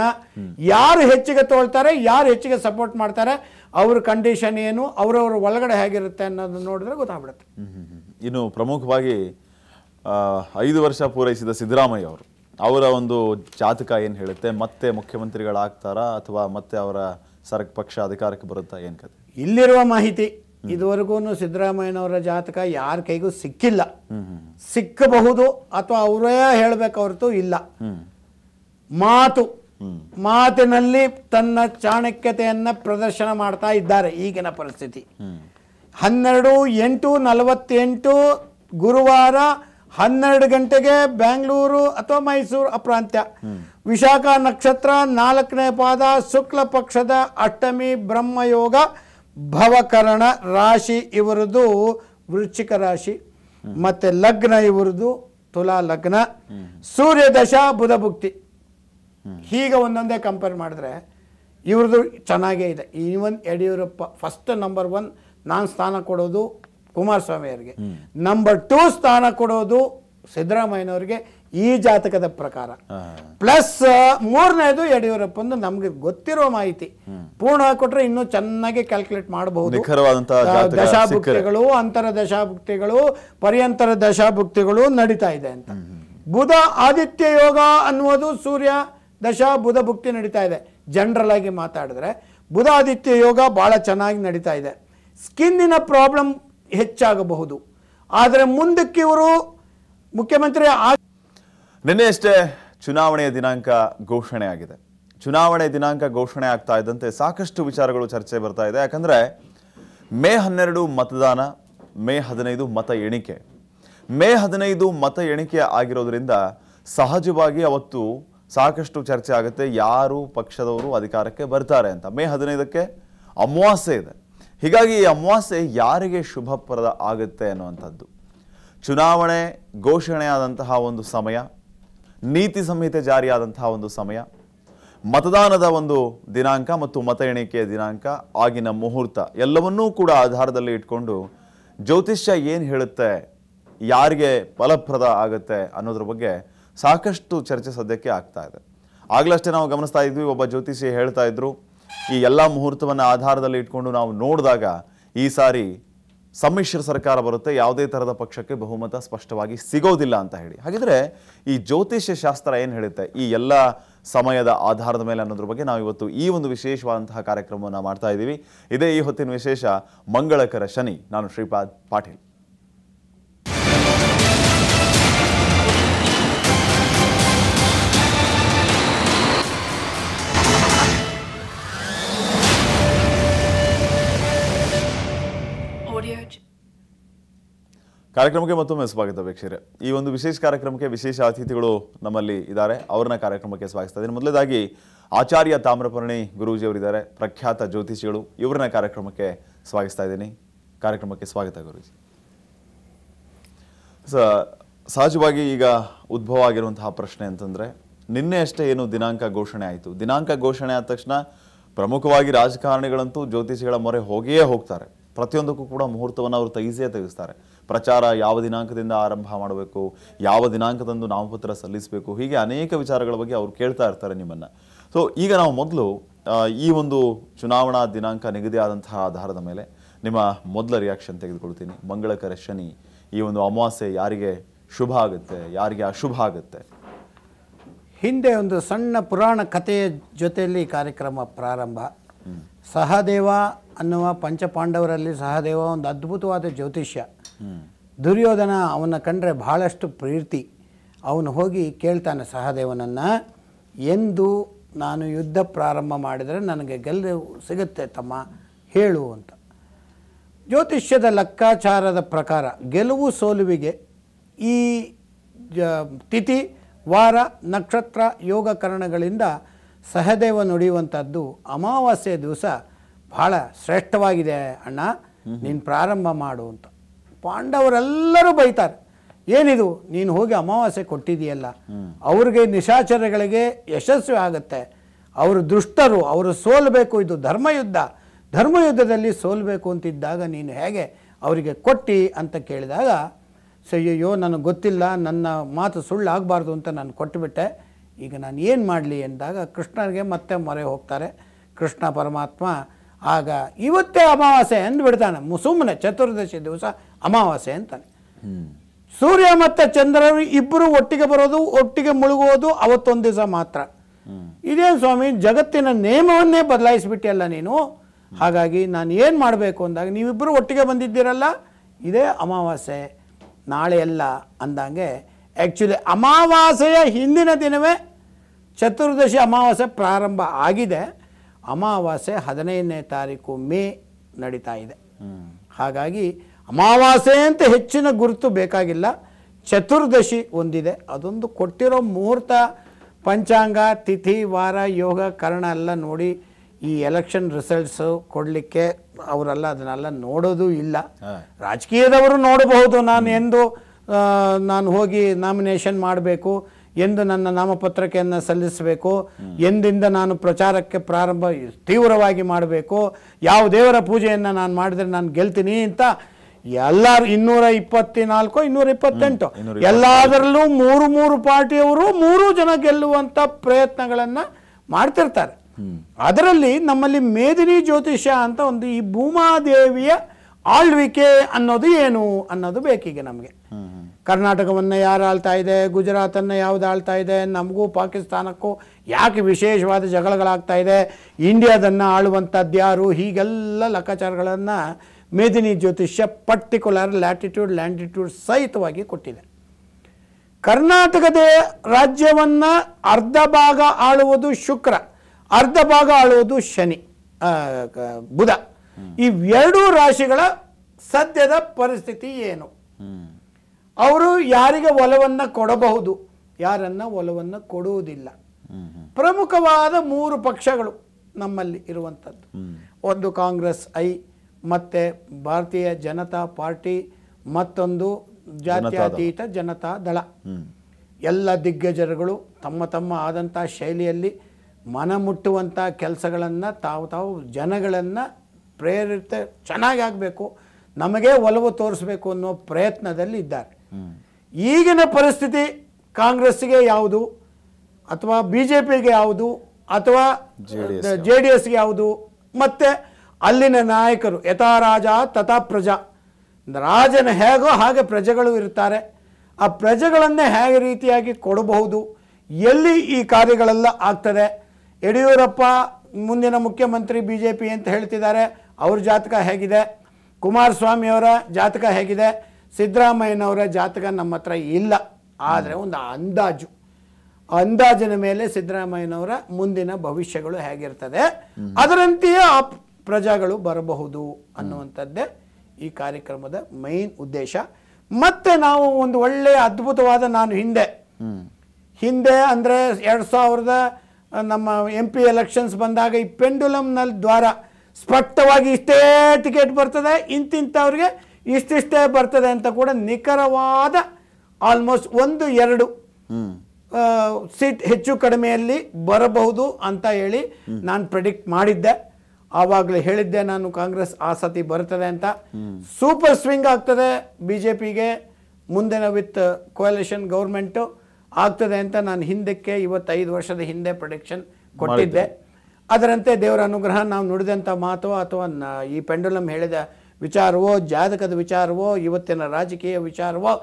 ಯಾರು ಹೆಚ್ಚಿಗೆ ತೋಳ್ತಾರೆ ಯಾರು ಹೆಚ್ಚಿಗೆ ಸಪೋರ್ಟ್ ಮಾಡ್ತಾರೆ ಅವ್ರ ಕಂಡೀಷನ್ ಏನು ಅವರವ್ರ ಒಳಗಡೆ ಹೇಗಿರುತ್ತೆ ಅನ್ನೋದು ನೋಡಿದ್ರೆ ಗೊತ್ತಾಗ್ಬಿಡುತ್ತೆ ಇನ್ನು ಪ್ರಮುಖವಾಗಿ ಐದು ವರ್ಷ ಪೂರೈಸಿದ ಸಿದ್ದರಾಮಯ್ಯ ಅವರು ಅವರ ಒಂದು ಜಾತಕ ಏನು ಹೇಳುತ್ತೆ ಮತ್ತೆ ಮುಖ್ಯಮಂತ್ರಿಗಳಾಗ್ತಾರಾ ಅಥವಾ ಮತ್ತೆ ಅವರ ಸರಕ್ ಪಕ್ಷ ಅಧಿಕಾರಕ್ಕೆ ಬರುತ್ತಾ ಏನು ಕತೆ ಇಲ್ಲಿರುವ ಮಾಹಿತಿ ಇದುವರೆಗೂ ಸಿದ್ದರಾಮಯ್ಯನವರ ಜಾತಕ ಯಾರ ಕೈಗೂ ಸಿಕ್ಕಿಲ್ಲ ಸಿಕ್ಕಬಹುದು ಅಥವಾ ಅವರೇ ಹೇಳಬೇಕು ಹೊರತು ಇಲ್ಲ ಮಾತು ಮಾತಿನಲ್ಲಿ ತನ್ನ ಚಾಣಕ್ಯತೆಯನ್ನ ಪ್ರದರ್ಶನ ಮಾಡ್ತಾ ಇದ್ದಾರೆ ಈಗಿನ ಪರಿಸ್ಥಿತಿ ಹನ್ನೆರಡು ಎಂಟು ನಲವತ್ತೆಂಟು ಗುರುವಾರ ಹನ್ನೆರಡು ಗಂಟೆಗೆ ಬೆಂಗಳೂರು ಅಥವಾ ಮೈಸೂರು ಅಪ್ರಾಂತ್ಯ ವಿಶಾಖ ನಕ್ಷತ್ರ ನಾಲ್ಕನೇ ಪಾದ ಶುಕ್ಲ ಪಕ್ಷದ ಅಷ್ಟಮಿ ಬ್ರಹ್ಮಯೋಗ ಭವಕರಣ ರಾಶಿ ಇವರದು ವೃಶ್ಚಿಕ ರಾಶಿ ಮತ್ತು ಲಗ್ನ ಇವರದು ತುಲಾ ಲಗ್ನ ಸೂರ್ಯ ಬುಧಭುಕ್ತಿ ಬುಧ ಭುಕ್ತಿ ಹೀಗೆ ಒಂದೊಂದೇ ಕಂಪೇರ್ ಮಾಡಿದ್ರೆ ಇವ್ರದ್ದು ಚೆನ್ನಾಗೇ ಇದೆ even Yediyurappa first number one ನಾನು ಸ್ಥಾನ ಕೊಡೋದು ಕುಮಾರಸ್ವಾಮಿ ಅವರಿಗೆ ನಂಬರ್ ಟೂ ಸ್ಥಾನ ಕೊಡೋದು ಸಿದ್ದರಾಮಯ್ಯನವ್ರಿಗೆ ಈ ಜಾತಕದ ಪ್ರಕಾರ ಪ್ಲಸ್ ಮೂರನೇದು ಯಡಿಯೂರಪ್ಪ ನಮ್ಗೆ ಗೊತ್ತಿರುವ ಮಾಹಿತಿ ಪೂರ್ಣ ಕೊಟ್ರೆ ಇನ್ನೂ ಚೆನ್ನಾಗಿ ಕ್ಯಾಲ್ಕುಲೇಟ್ ಮಾಡಬಹುದು ದಶಾಭುಕ್ತಿಗಳು ಅಂತರ ದಶಾಭುಕ್ತಿಗಳು ಪರ್ಯಂತರ ದಶಾಭುಕ್ತಿಗಳು ನಡೀತಾ ಇದೆ ಅಂತ ಬುಧ ಆದಿತ್ಯ ಯೋಗ ಅನ್ನುವುದು ಸೂರ್ಯ ದಶಾ ಬುಧ ಭುಕ್ತಿ ನಡೀತಾ ಇದೆ ಜನರಲ್ ಆಗಿ ಮಾತಾಡಿದ್ರೆ ಬುಧ ಆದಿತ್ಯ ಯೋಗ ಬಹಳ ಚೆನ್ನಾಗಿ ನಡೀತಾ ಇದೆ ಸ್ಕಿನ್ನಿನ ಪ್ರಾಬ್ಲಮ್ ಹೆಚ್ಚಾಗಬಹುದು ಆದರೆ ಮುಂದಕ್ಕೆ ಇವರು ಮುಖ್ಯಮಂತ್ರಿ ನಿನ್ನೆ ಅಷ್ಟೇ ಚುನಾವಣೆಯ ದಿನಾಂಕ ಘೋಷಣೆ ಆಗಿದೆ ಚುನಾವಣೆ ದಿನಾಂಕ ಘೋಷಣೆ ಆಗ್ತಾ ಇದ್ದಂತೆ ಸಾಕಷ್ಟು ವಿಚಾರಗಳು ಚರ್ಚೆ ಬರ್ತಾ ಇದೆ ಯಾಕಂದರೆ ಮೇ ಹನ್ನೆರಡು ಮತದಾನ ಮೇ ಹದಿನೈದು ಮತ ಎಣಿಕೆ ಮೇ ಹದಿನೈದು ಮತ ಎಣಿಕೆ ಆಗಿರೋದ್ರಿಂದ ಸಹಜವಾಗಿ ಅವತ್ತು ಸಾಕಷ್ಟು ಚರ್ಚೆ ಆಗುತ್ತೆ ಯಾರು ಪಕ್ಷದವರು ಅಧಿಕಾರಕ್ಕೆ ಬರ್ತಾರೆ ಅಂತ ಮೇ ಹದಿನೈದಕ್ಕೆ ಅಮಾವಾಸ್ಯೆ ಇದೆ ಹೀಗಾಗಿ ಈ ಅಮಾವಾಸ್ಯೆ ಯಾರಿಗೆ ಶುಭಪ್ರದ ಆಗುತ್ತೆ ಅನ್ನುವಂಥದ್ದು ಚುನಾವಣೆ ಘೋಷಣೆಯಾದಂತಹ ಒಂದು ಸಮಯ ನೀತಿ ಸಂಹಿತೆ ಜಾರಿಯಾದಂತಹ ಒಂದು ಸಮಯ ಮತದಾನದ ಒಂದು ದಿನಾಂಕ ಮತ್ತು ಮತ ಎಣಿಕೆಯ ದಿನಾಂಕ ಆಗಿನ ಮುಹೂರ್ತ ಎಲ್ಲವನ್ನೂ ಕೂಡ ಆಧಾರದಲ್ಲಿ ಇಟ್ಕೊಂಡು ಜ್ಯೋತಿಷ್ಯ ಏನು ಹೇಳುತ್ತೆ ಯಾರಿಗೆ ಫಲಪ್ರದ ಆಗುತ್ತೆ ಅನ್ನೋದ್ರ ಬಗ್ಗೆ ಸಾಕಷ್ಟು ಚರ್ಚೆ ಸದ್ಯಕ್ಕೆ ಆಗ್ತಾ ಇದೆ ಆಗಲಷ್ಟೇ ನಾವು ಗಮನಿಸ್ತಾ ಇದ್ವಿ ಒಬ್ಬ ಜ್ಯೋತಿಷಿ ಹೇಳ್ತಾ ಇದ್ರು ಈ ಎಲ್ಲ ಮುಹೂರ್ತವನ್ನು ಆಧಾರದಲ್ಲಿ ಇಟ್ಕೊಂಡು ನಾವು ನೋಡಿದಾಗ ಈ ಸಾರಿ ಸಮ್ಮಿಶ್ರ ಸರ್ಕಾರ ಬರುತ್ತೆ ಯಾವುದೇ ಥರದ ಪಕ್ಷಕ್ಕೆ ಬಹುಮತ ಸ್ಪಷ್ಟವಾಗಿ ಸಿಗೋದಿಲ್ಲ ಅಂತ ಹೇಳಿ ಹಾಗಿದ್ರೆ ಈ ಜ್ಯೋತಿಷ್ಯ ಶಾಸ್ತ್ರ ಏನು ಹೇಳುತ್ತೆ ಈ ಎಲ್ಲ ಸಮಯದ ಆಧಾರದ ಮೇಲೆ ಅನ್ನೋದ್ರ ಬಗ್ಗೆ ನಾವು ಇವತ್ತು ಈ ಒಂದು ವಿಶೇಷವಾದಂತಹ ಕಾರ್ಯಕ್ರಮವನ್ನು ಮಾಡ್ತಾ ಇದ್ದೀವಿ ಇದೇ ಈ ಹೊತ್ತಿನ ವಿಶೇಷ ಮಂಗಳಕರ ಶನಿ ನಾನು ಶ್ರೀಪಾದ್ ಪಾಟೀಲ್ ಕಾರ್ಯಕ್ರಮಕ್ಕೆ ಮತ್ತೊಮ್ಮೆ ಸ್ವಾಗತ ವೀಕ್ಷಕರೇ ಈ ಒಂದು ವಿಶೇಷ ಕಾರ್ಯಕ್ರಮಕ್ಕೆ ವಿಶೇಷ ಅತಿಥಿಗಳು ನಮ್ಮಲ್ಲಿ ಇದ್ದಾರೆ ಅವ್ರನ್ನ ಕಾರ್ಯಕ್ರಮಕ್ಕೆ ಸ್ವಾಗತಿಸ್ತಾ ಇದ್ದೀನಿ ಮೊದಲೇದಾಗಿ ಆಚಾರ್ಯ ತಾಮ್ರಪರ್ಣಿ ಗುರೂಜಿಯವರಿದ್ದಾರೆ ಪ್ರಖ್ಯಾತ ಜ್ಯೋತಿಷಿಗಳು ಇವ್ರನ್ನ ಕಾರ್ಯಕ್ರಮಕ್ಕೆ ಸ್ವಾಗತಿಸ್ತಾ ಇದ್ದೀನಿ ಕಾರ್ಯಕ್ರಮಕ್ಕೆ ಸ್ವಾಗತ ಗುರುಜಿ ಸ ಸಹಜವಾಗಿ ಈಗ ಉದ್ಭವ ಆಗಿರುವಂತಹ ಪ್ರಶ್ನೆ ಅಂತಂದರೆ ನಿನ್ನೆ ಅಷ್ಟೇ ಏನು ದಿನಾಂಕ ಘೋಷಣೆ ಆಯಿತು ದಿನಾಂಕ ಘೋಷಣೆ ಆದ ತಕ್ಷಣ ಪ್ರಮುಖವಾಗಿ ರಾಜಕಾರಣಿಗಳಂತೂ ಜ್ಯೋತಿಷಿಗಳ ಮೊರೆ ಹೋಗಿಯೇ ಹೋಗ್ತಾರೆ ಪ್ರತಿಯೊಂದಕ್ಕೂ ಕೂಡ ಮುಹೂರ್ತವನ್ನು ಅವರು ತೆಗಿಸೇ ತೆಗೆಸ್ತಾರೆ ಪ್ರಚಾರ ಯಾವ ದಿನಾಂಕದಿಂದ ಆರಂಭ ಮಾಡಬೇಕು ಯಾವ ದಿನಾಂಕದಂದು ನಾಮಪತ್ರ ಸಲ್ಲಿಸಬೇಕು ಹೀಗೆ ಅನೇಕ ವಿಚಾರಗಳ ಬಗ್ಗೆ ಅವರು ಕೇಳ್ತಾ ಇರ್ತಾರೆ ನಿಮ್ಮನ್ನು ಸೊ ಈಗ ನಾವು ಮೊದಲು ಈ ಒಂದು ಚುನಾವಣಾ ದಿನಾಂಕ ನಿಗದಿಯಾದಂತಹ ಆಧಾರದ ಮೇಲೆ ನಿಮ್ಮ ಮೊದಲ ರಿಯಾಕ್ಷನ್ ತೆಗೆದುಕೊಳ್ತೀನಿ ಮಂಗಳಕರ ಶನಿ ಈ ಒಂದು ಅಮಾವಾಸ್ಯೆ ಯಾರಿಗೆ ಶುಭ ಆಗುತ್ತೆ ಯಾರಿಗೆ ಅಶುಭ ಆಗುತ್ತೆ ಹಿಂದೆ ಒಂದು ಸಣ್ಣ ಪುರಾಣ ಕಥೆಯ ಜೊತೆಯಲ್ಲಿ ಕಾರ್ಯಕ್ರಮ ಪ್ರಾರಂಭ ಸಹದೇವ ಅನ್ನುವ ಪಂಚಪಾಂಡವರಲ್ಲಿ ಸಹದೇವ ಒಂದು ಅದ್ಭುತವಾದ ಜ್ಯೋತಿಷ್ಯ ದುರ್ಯೋಧನ ಅವನ ಕಂಡ್ರೆ ಬಹಳಷ್ಟು ಪ್ರೀತಿ ಅವನು ಹೋಗಿ ಕೇಳ್ತಾನೆ ಸಹದೇವನನ್ನು ಎಂದು ನಾನು ಯುದ್ಧ ಪ್ರಾರಂಭ ಮಾಡಿದರೆ ನನಗೆ ಗೆಲ್ಲು ಸಿಗುತ್ತೆ ತಮ್ಮ ಹೇಳು ಅಂತ ಜ್ಯೋತಿಷ್ಯದ ಲೆಕ್ಕಾಚಾರದ ಪ್ರಕಾರ ಗೆಲುವು ಸೋಲುವಿಗೆ ಈ ತಿಥಿ ವಾರ ನಕ್ಷತ್ರ ಯೋಗಕರಣಗಳಿಂದ ಸಹದೇವ ನುಡಿಯುವಂಥದ್ದು ಅಮಾವಾಸ್ಯ ದಿವಸ ಬಹಳ ಶ್ರೇಷ್ಠವಾಗಿದೆ ಅಣ್ಣ ನೀನು ಪ್ರಾರಂಭ ಮಾಡು ಅಂತ ಪಾಂಡವರೆಲ್ಲರೂ ಬೈತಾರೆ ಏನಿದು ನೀನು ಹೋಗಿ ಅಮಾವಾಸ್ಯೆ ಕೊಟ್ಟಿದೆಯಲ್ಲ ಅವ್ರಿಗೆ ನಿಶಾಚರಗಳಿಗೆ ಯಶಸ್ವಿ ಆಗುತ್ತೆ ಅವರು ದುಷ್ಟರು ಅವರು ಸೋಲಬೇಕು ಇದು ಧರ್ಮಯುದ್ಧ ಧರ್ಮಯುದ್ಧದಲ್ಲಿ ಸೋಲಬೇಕು ಅಂತಿದ್ದಾಗ ನೀನು ಹೇಗೆ ಅವರಿಗೆ ಕೊಟ್ಟಿ ಅಂತ ಕೇಳಿದಾಗ ಸಯ್ಯೋ ನನಗೆ ಗೊತ್ತಿಲ್ಲ ನನ್ನ ಮಾತು ಸುಳ್ಳಾಗಬಾರ್ದು ಅಂತ ನಾನು ಕೊಟ್ಟುಬಿಟ್ಟೆ ಈಗ ನಾನು ಏನು ಮಾಡಲಿ ಎಂದಾಗ ಕೃಷ್ಣನಿಗೆ ಮತ್ತೆ ಮೊರೆ ಹೋಗ್ತಾರೆ ಕೃಷ್ಣ ಪರಮಾತ್ಮ ಆಗ ಇವತ್ತೇ ಅಮಾವಾಸ್ಯೆ ಬಿಡ್ತಾನೆ ಸುಮ್ಮನೆ ಚತುರ್ದಶಿ ದಿವಸ ಅಮಾವಾಸ್ಯೆ ಅಂತಾನೆ ಸೂರ್ಯ ಮತ್ತು ಚಂದ್ರರು ಇಬ್ಬರು ಒಟ್ಟಿಗೆ ಬರೋದು ಒಟ್ಟಿಗೆ ಮುಳುಗೋದು ಅವತ್ತೊಂದು ದಿವಸ ಮಾತ್ರ ಇದೇನು ಸ್ವಾಮಿ ಜಗತ್ತಿನ ನಿಯಮವನ್ನೇ ಬದಲಾಯಿಸಿಬಿಟ್ಟಿಯಲ್ಲ ನೀನು ಹಾಗಾಗಿ ನಾನು ಏನು ಮಾಡಬೇಕು ಅಂದಾಗ ನೀವಿಬ್ಬರು ಒಟ್ಟಿಗೆ ಬಂದಿದ್ದೀರಲ್ಲ ಇದೇ ಅಮಾವಾಸ್ಯೆ ನಾಳೆ ಅಲ್ಲ ಅಂದಂಗೆ ಆ್ಯಕ್ಚುಲಿ ಅಮಾವಾಸ್ಯೆಯ ಹಿಂದಿನ ದಿನವೇ ಚತುರ್ದಶಿ ಅಮಾವಾಸ್ಯೆ ಪ್ರಾರಂಭ ಆಗಿದೆ ಅಮಾವಾಸ್ಯೆ ಹದಿನೈದನೇ ತಾರೀಕು ಮೇ ನಡೀತಾ ಇದೆ ಹಾಗಾಗಿ ಅಂತ ಹೆಚ್ಚಿನ ಗುರುತು ಬೇಕಾಗಿಲ್ಲ ಚತುರ್ದಶಿ ಒಂದಿದೆ ಅದೊಂದು ಕೊಟ್ಟಿರೋ ಮುಹೂರ್ತ ಪಂಚಾಂಗ ತಿಥಿ ವಾರ ಯೋಗ ಕರ್ಣ ಎಲ್ಲ ನೋಡಿ ಈ ಎಲೆಕ್ಷನ್ ರಿಸಲ್ಟ್ಸು ಕೊಡಲಿಕ್ಕೆ ಅವರೆಲ್ಲ ಅದನ್ನೆಲ್ಲ ನೋಡೋದು ಇಲ್ಲ ರಾಜಕೀಯದವರು ನೋಡಬಹುದು ನಾನು ಎಂದು ನಾನು ಹೋಗಿ ನಾಮಿನೇಷನ್ ಮಾಡಬೇಕು ಎಂದು ನನ್ನ ನಾಮಪತ್ರಕೆಯನ್ನು ಸಲ್ಲಿಸಬೇಕು ಎಂದಿಂದ ನಾನು ಪ್ರಚಾರಕ್ಕೆ ಪ್ರಾರಂಭ ತೀವ್ರವಾಗಿ ಮಾಡಬೇಕು ಯಾವ ದೇವರ ಪೂಜೆಯನ್ನು ನಾನು ಮಾಡಿದರೆ ನಾನು ಗೆಲ್ತೀನಿ ಅಂತ ಎಲ್ಲರೂ ಇನ್ನೂರ ನಾಲ್ಕು ಇನ್ನೂರ ಇಪ್ಪತ್ತೆಂಟು ಎಲ್ಲದರಲ್ಲೂ ಮೂರು ಮೂರು ಪಾರ್ಟಿಯವರು ಮೂರು ಜನ ಗೆಲ್ಲುವಂಥ ಪ್ರಯತ್ನಗಳನ್ನು ಮಾಡ್ತಿರ್ತಾರೆ ಅದರಲ್ಲಿ ನಮ್ಮಲ್ಲಿ ಮೇದಿನಿ ಜ್ಯೋತಿಷ್ಯ ಅಂತ ಒಂದು ಈ ಭೂಮಾದೇವಿಯ ಆಳ್ವಿಕೆ ಅನ್ನೋದು ಏನು ಅನ್ನೋದು ಬೇಕೀಗ ನಮಗೆ ಕರ್ನಾಟಕವನ್ನು ಯಾರು ಆಳ್ತಾ ಇದೆ ಗುಜರಾತನ್ನು ಯಾವ್ದು ಆಳ್ತಾ ಇದೆ ನಮಗೂ ಪಾಕಿಸ್ತಾನಕ್ಕೂ ಯಾಕೆ ವಿಶೇಷವಾದ ಜಗಳಗಳಾಗ್ತಾ ಇದೆ ಇಂಡಿಯಾದನ್ನು ಆಳುವಂಥದ್ದು ಯಾರು ಹೀಗೆಲ್ಲ ಲೆಕ್ಕಾಚಾರಗಳನ್ನು ಮೇದಿನಿ ಜ್ಯೋತಿಷ್ಯ ಪರ್ಟಿಕ್ಯುಲರ್ ಲ್ಯಾಟಿಟ್ಯೂಡ್ ಲ್ಯಾಂಟಿಟ್ಯೂಡ್ ಸಹಿತವಾಗಿ ಕೊಟ್ಟಿದೆ ಕರ್ನಾಟಕದ ರಾಜ್ಯವನ್ನು ಅರ್ಧ ಭಾಗ ಆಳುವುದು ಶುಕ್ರ ಅರ್ಧ ಭಾಗ ಆಳುವುದು ಶನಿ ಬುಧ ಇವೆರಡೂ ರಾಶಿಗಳ ಸದ್ಯದ ಪರಿಸ್ಥಿತಿ ಏನು ಅವರು ಯಾರಿಗೆ ಒಲವನ್ನು ಕೊಡಬಹುದು ಯಾರನ್ನು ಒಲವನ್ನು ಕೊಡುವುದಿಲ್ಲ ಪ್ರಮುಖವಾದ ಮೂರು ಪಕ್ಷಗಳು ನಮ್ಮಲ್ಲಿ ಇರುವಂಥದ್ದು ಒಂದು ಕಾಂಗ್ರೆಸ್ ಐ ಮತ್ತೆ ಭಾರತೀಯ ಜನತಾ ಪಾರ್ಟಿ ಮತ್ತೊಂದು ಜಾತ್ಯತೀತ ಜನತಾ ದಳ ಎಲ್ಲ ದಿಗ್ಗಜರುಗಳು ತಮ್ಮ ತಮ್ಮ ಆದಂಥ ಶೈಲಿಯಲ್ಲಿ ಮನ ಮುಟ್ಟುವಂಥ ಕೆಲಸಗಳನ್ನು ತಾವು ತಾವು ಜನಗಳನ್ನು ಪ್ರೇರಿತ ಚೆನ್ನಾಗಿ ಆಗಬೇಕು ನಮಗೆ ಒಲವು ತೋರಿಸಬೇಕು ಅನ್ನೋ ಪ್ರಯತ್ನದಲ್ಲಿ ಇದ್ದಾರೆ ಈಗಿನ ಪರಿಸ್ಥಿತಿ ಕಾಂಗ್ರೆಸ್ಗೆ ಯಾವುದು ಅಥವಾ ಬಿ ಜೆ ಪಿಗೆ ಯಾವುದು ಅಥವಾ ಜೆ ಡಿ ಎಸ್ಗೆ ಯಾವುದು ಮತ್ತೆ ಅಲ್ಲಿನ ನಾಯಕರು ಯಥಾ ರಾಜ ತಥಾ ಪ್ರಜಾ ರಾಜನ ಹೇಗೋ ಹಾಗೆ ಪ್ರಜೆಗಳು ಇರ್ತಾರೆ ಆ ಪ್ರಜೆಗಳನ್ನೇ ಹೇಗೆ ರೀತಿಯಾಗಿ ಕೊಡಬಹುದು ಎಲ್ಲಿ ಈ ಕಾರ್ಯಗಳೆಲ್ಲ ಆಗ್ತದೆ ಯಡಿಯೂರಪ್ಪ ಮುಂದಿನ ಮುಖ್ಯಮಂತ್ರಿ ಬಿ ಜೆ ಪಿ ಅಂತ ಹೇಳ್ತಿದ್ದಾರೆ ಅವ್ರ ಜಾತಕ ಹೇಗಿದೆ ಕುಮಾರಸ್ವಾಮಿಯವರ ಜಾತಕ ಹೇಗಿದೆ ಸಿದ್ದರಾಮಯ್ಯನವರ ಜಾತಕ ನಮ್ಮ ಹತ್ರ ಇಲ್ಲ ಆದರೆ ಒಂದು ಅಂದಾಜು ಅಂದಾಜಿನ ಮೇಲೆ ಸಿದ್ದರಾಮಯ್ಯನವರ ಮುಂದಿನ ಭವಿಷ್ಯಗಳು ಹೇಗಿರ್ತದೆ ಅದರಂತೆಯೇ ಆ ಪ್ರಜಾಗಳು ಬರಬಹುದು ಅನ್ನುವಂಥದ್ದೇ ಈ ಕಾರ್ಯಕ್ರಮದ ಮೈನ್ ಉದ್ದೇಶ ಮತ್ತೆ ನಾವು ಒಂದು ಒಳ್ಳೆಯ ಅದ್ಭುತವಾದ ನಾನು ಹಿಂದೆ ಹಿಂದೆ ಅಂದರೆ ಎರಡು ಸಾವಿರದ ನಮ್ಮ ಎಂ ಪಿ ಎಲೆಕ್ಷನ್ಸ್ ಬಂದಾಗ ಈ ಪೆಂಡುಲಮ್ನಲ್ಲಿ ದ್ವಾರ ಸ್ಪಷ್ಟವಾಗಿ ಇಷ್ಟೇ ಟಿಕೆಟ್ ಬರ್ತದೆ ಇಂತಿಂಥವ್ರಿಗೆ ಇಷ್ಟಿಷ್ಟೇ ಬರ್ತದೆ ಅಂತ ಕೂಡ ನಿಖರವಾದ ಆಲ್ಮೋಸ್ಟ್ ಒಂದು ಎರಡು ಸೀಟ್ ಹೆಚ್ಚು ಕಡಿಮೆಯಲ್ಲಿ ಬರಬಹುದು ಅಂತ ಹೇಳಿ ನಾನು ಪ್ರೆಡಿಕ್ಟ್ ಮಾಡಿದ್ದೆ ಆವಾಗಲೇ ಹೇಳಿದ್ದೆ ನಾನು ಕಾಂಗ್ರೆಸ್ ಆ ಸತಿ ಬರ್ತದೆ ಅಂತ ಸೂಪರ್ ಸ್ವಿಂಗ್ ಆಗ್ತದೆ ಬಿ ಜೆ ಪಿಗೆ ಮುಂದಿನ ವಿತ್ ಕೋಯಲೇಷನ್ ಗೌರ್ಮೆಂಟು ಆಗ್ತದೆ ಅಂತ ನಾನು ಹಿಂದಕ್ಕೆ ಇವತ್ತೈದು ವರ್ಷದ ಹಿಂದೆ ಪ್ರೊಡಿಕ್ಷನ್ ಕೊಟ್ಟಿದ್ದೆ ಅದರಂತೆ ದೇವರ ಅನುಗ್ರಹ ನಾವು ನುಡಿದಂಥ ಮಾತು ಅಥವಾ ಈ ಪೆಂಡುಲಮ್ ಹೇಳಿದ ವಿಚಾರವೋ ಜಾತಕದ ವಿಚಾರವೋ ಇವತ್ತಿನ ರಾಜಕೀಯ ವಿಚಾರವೋ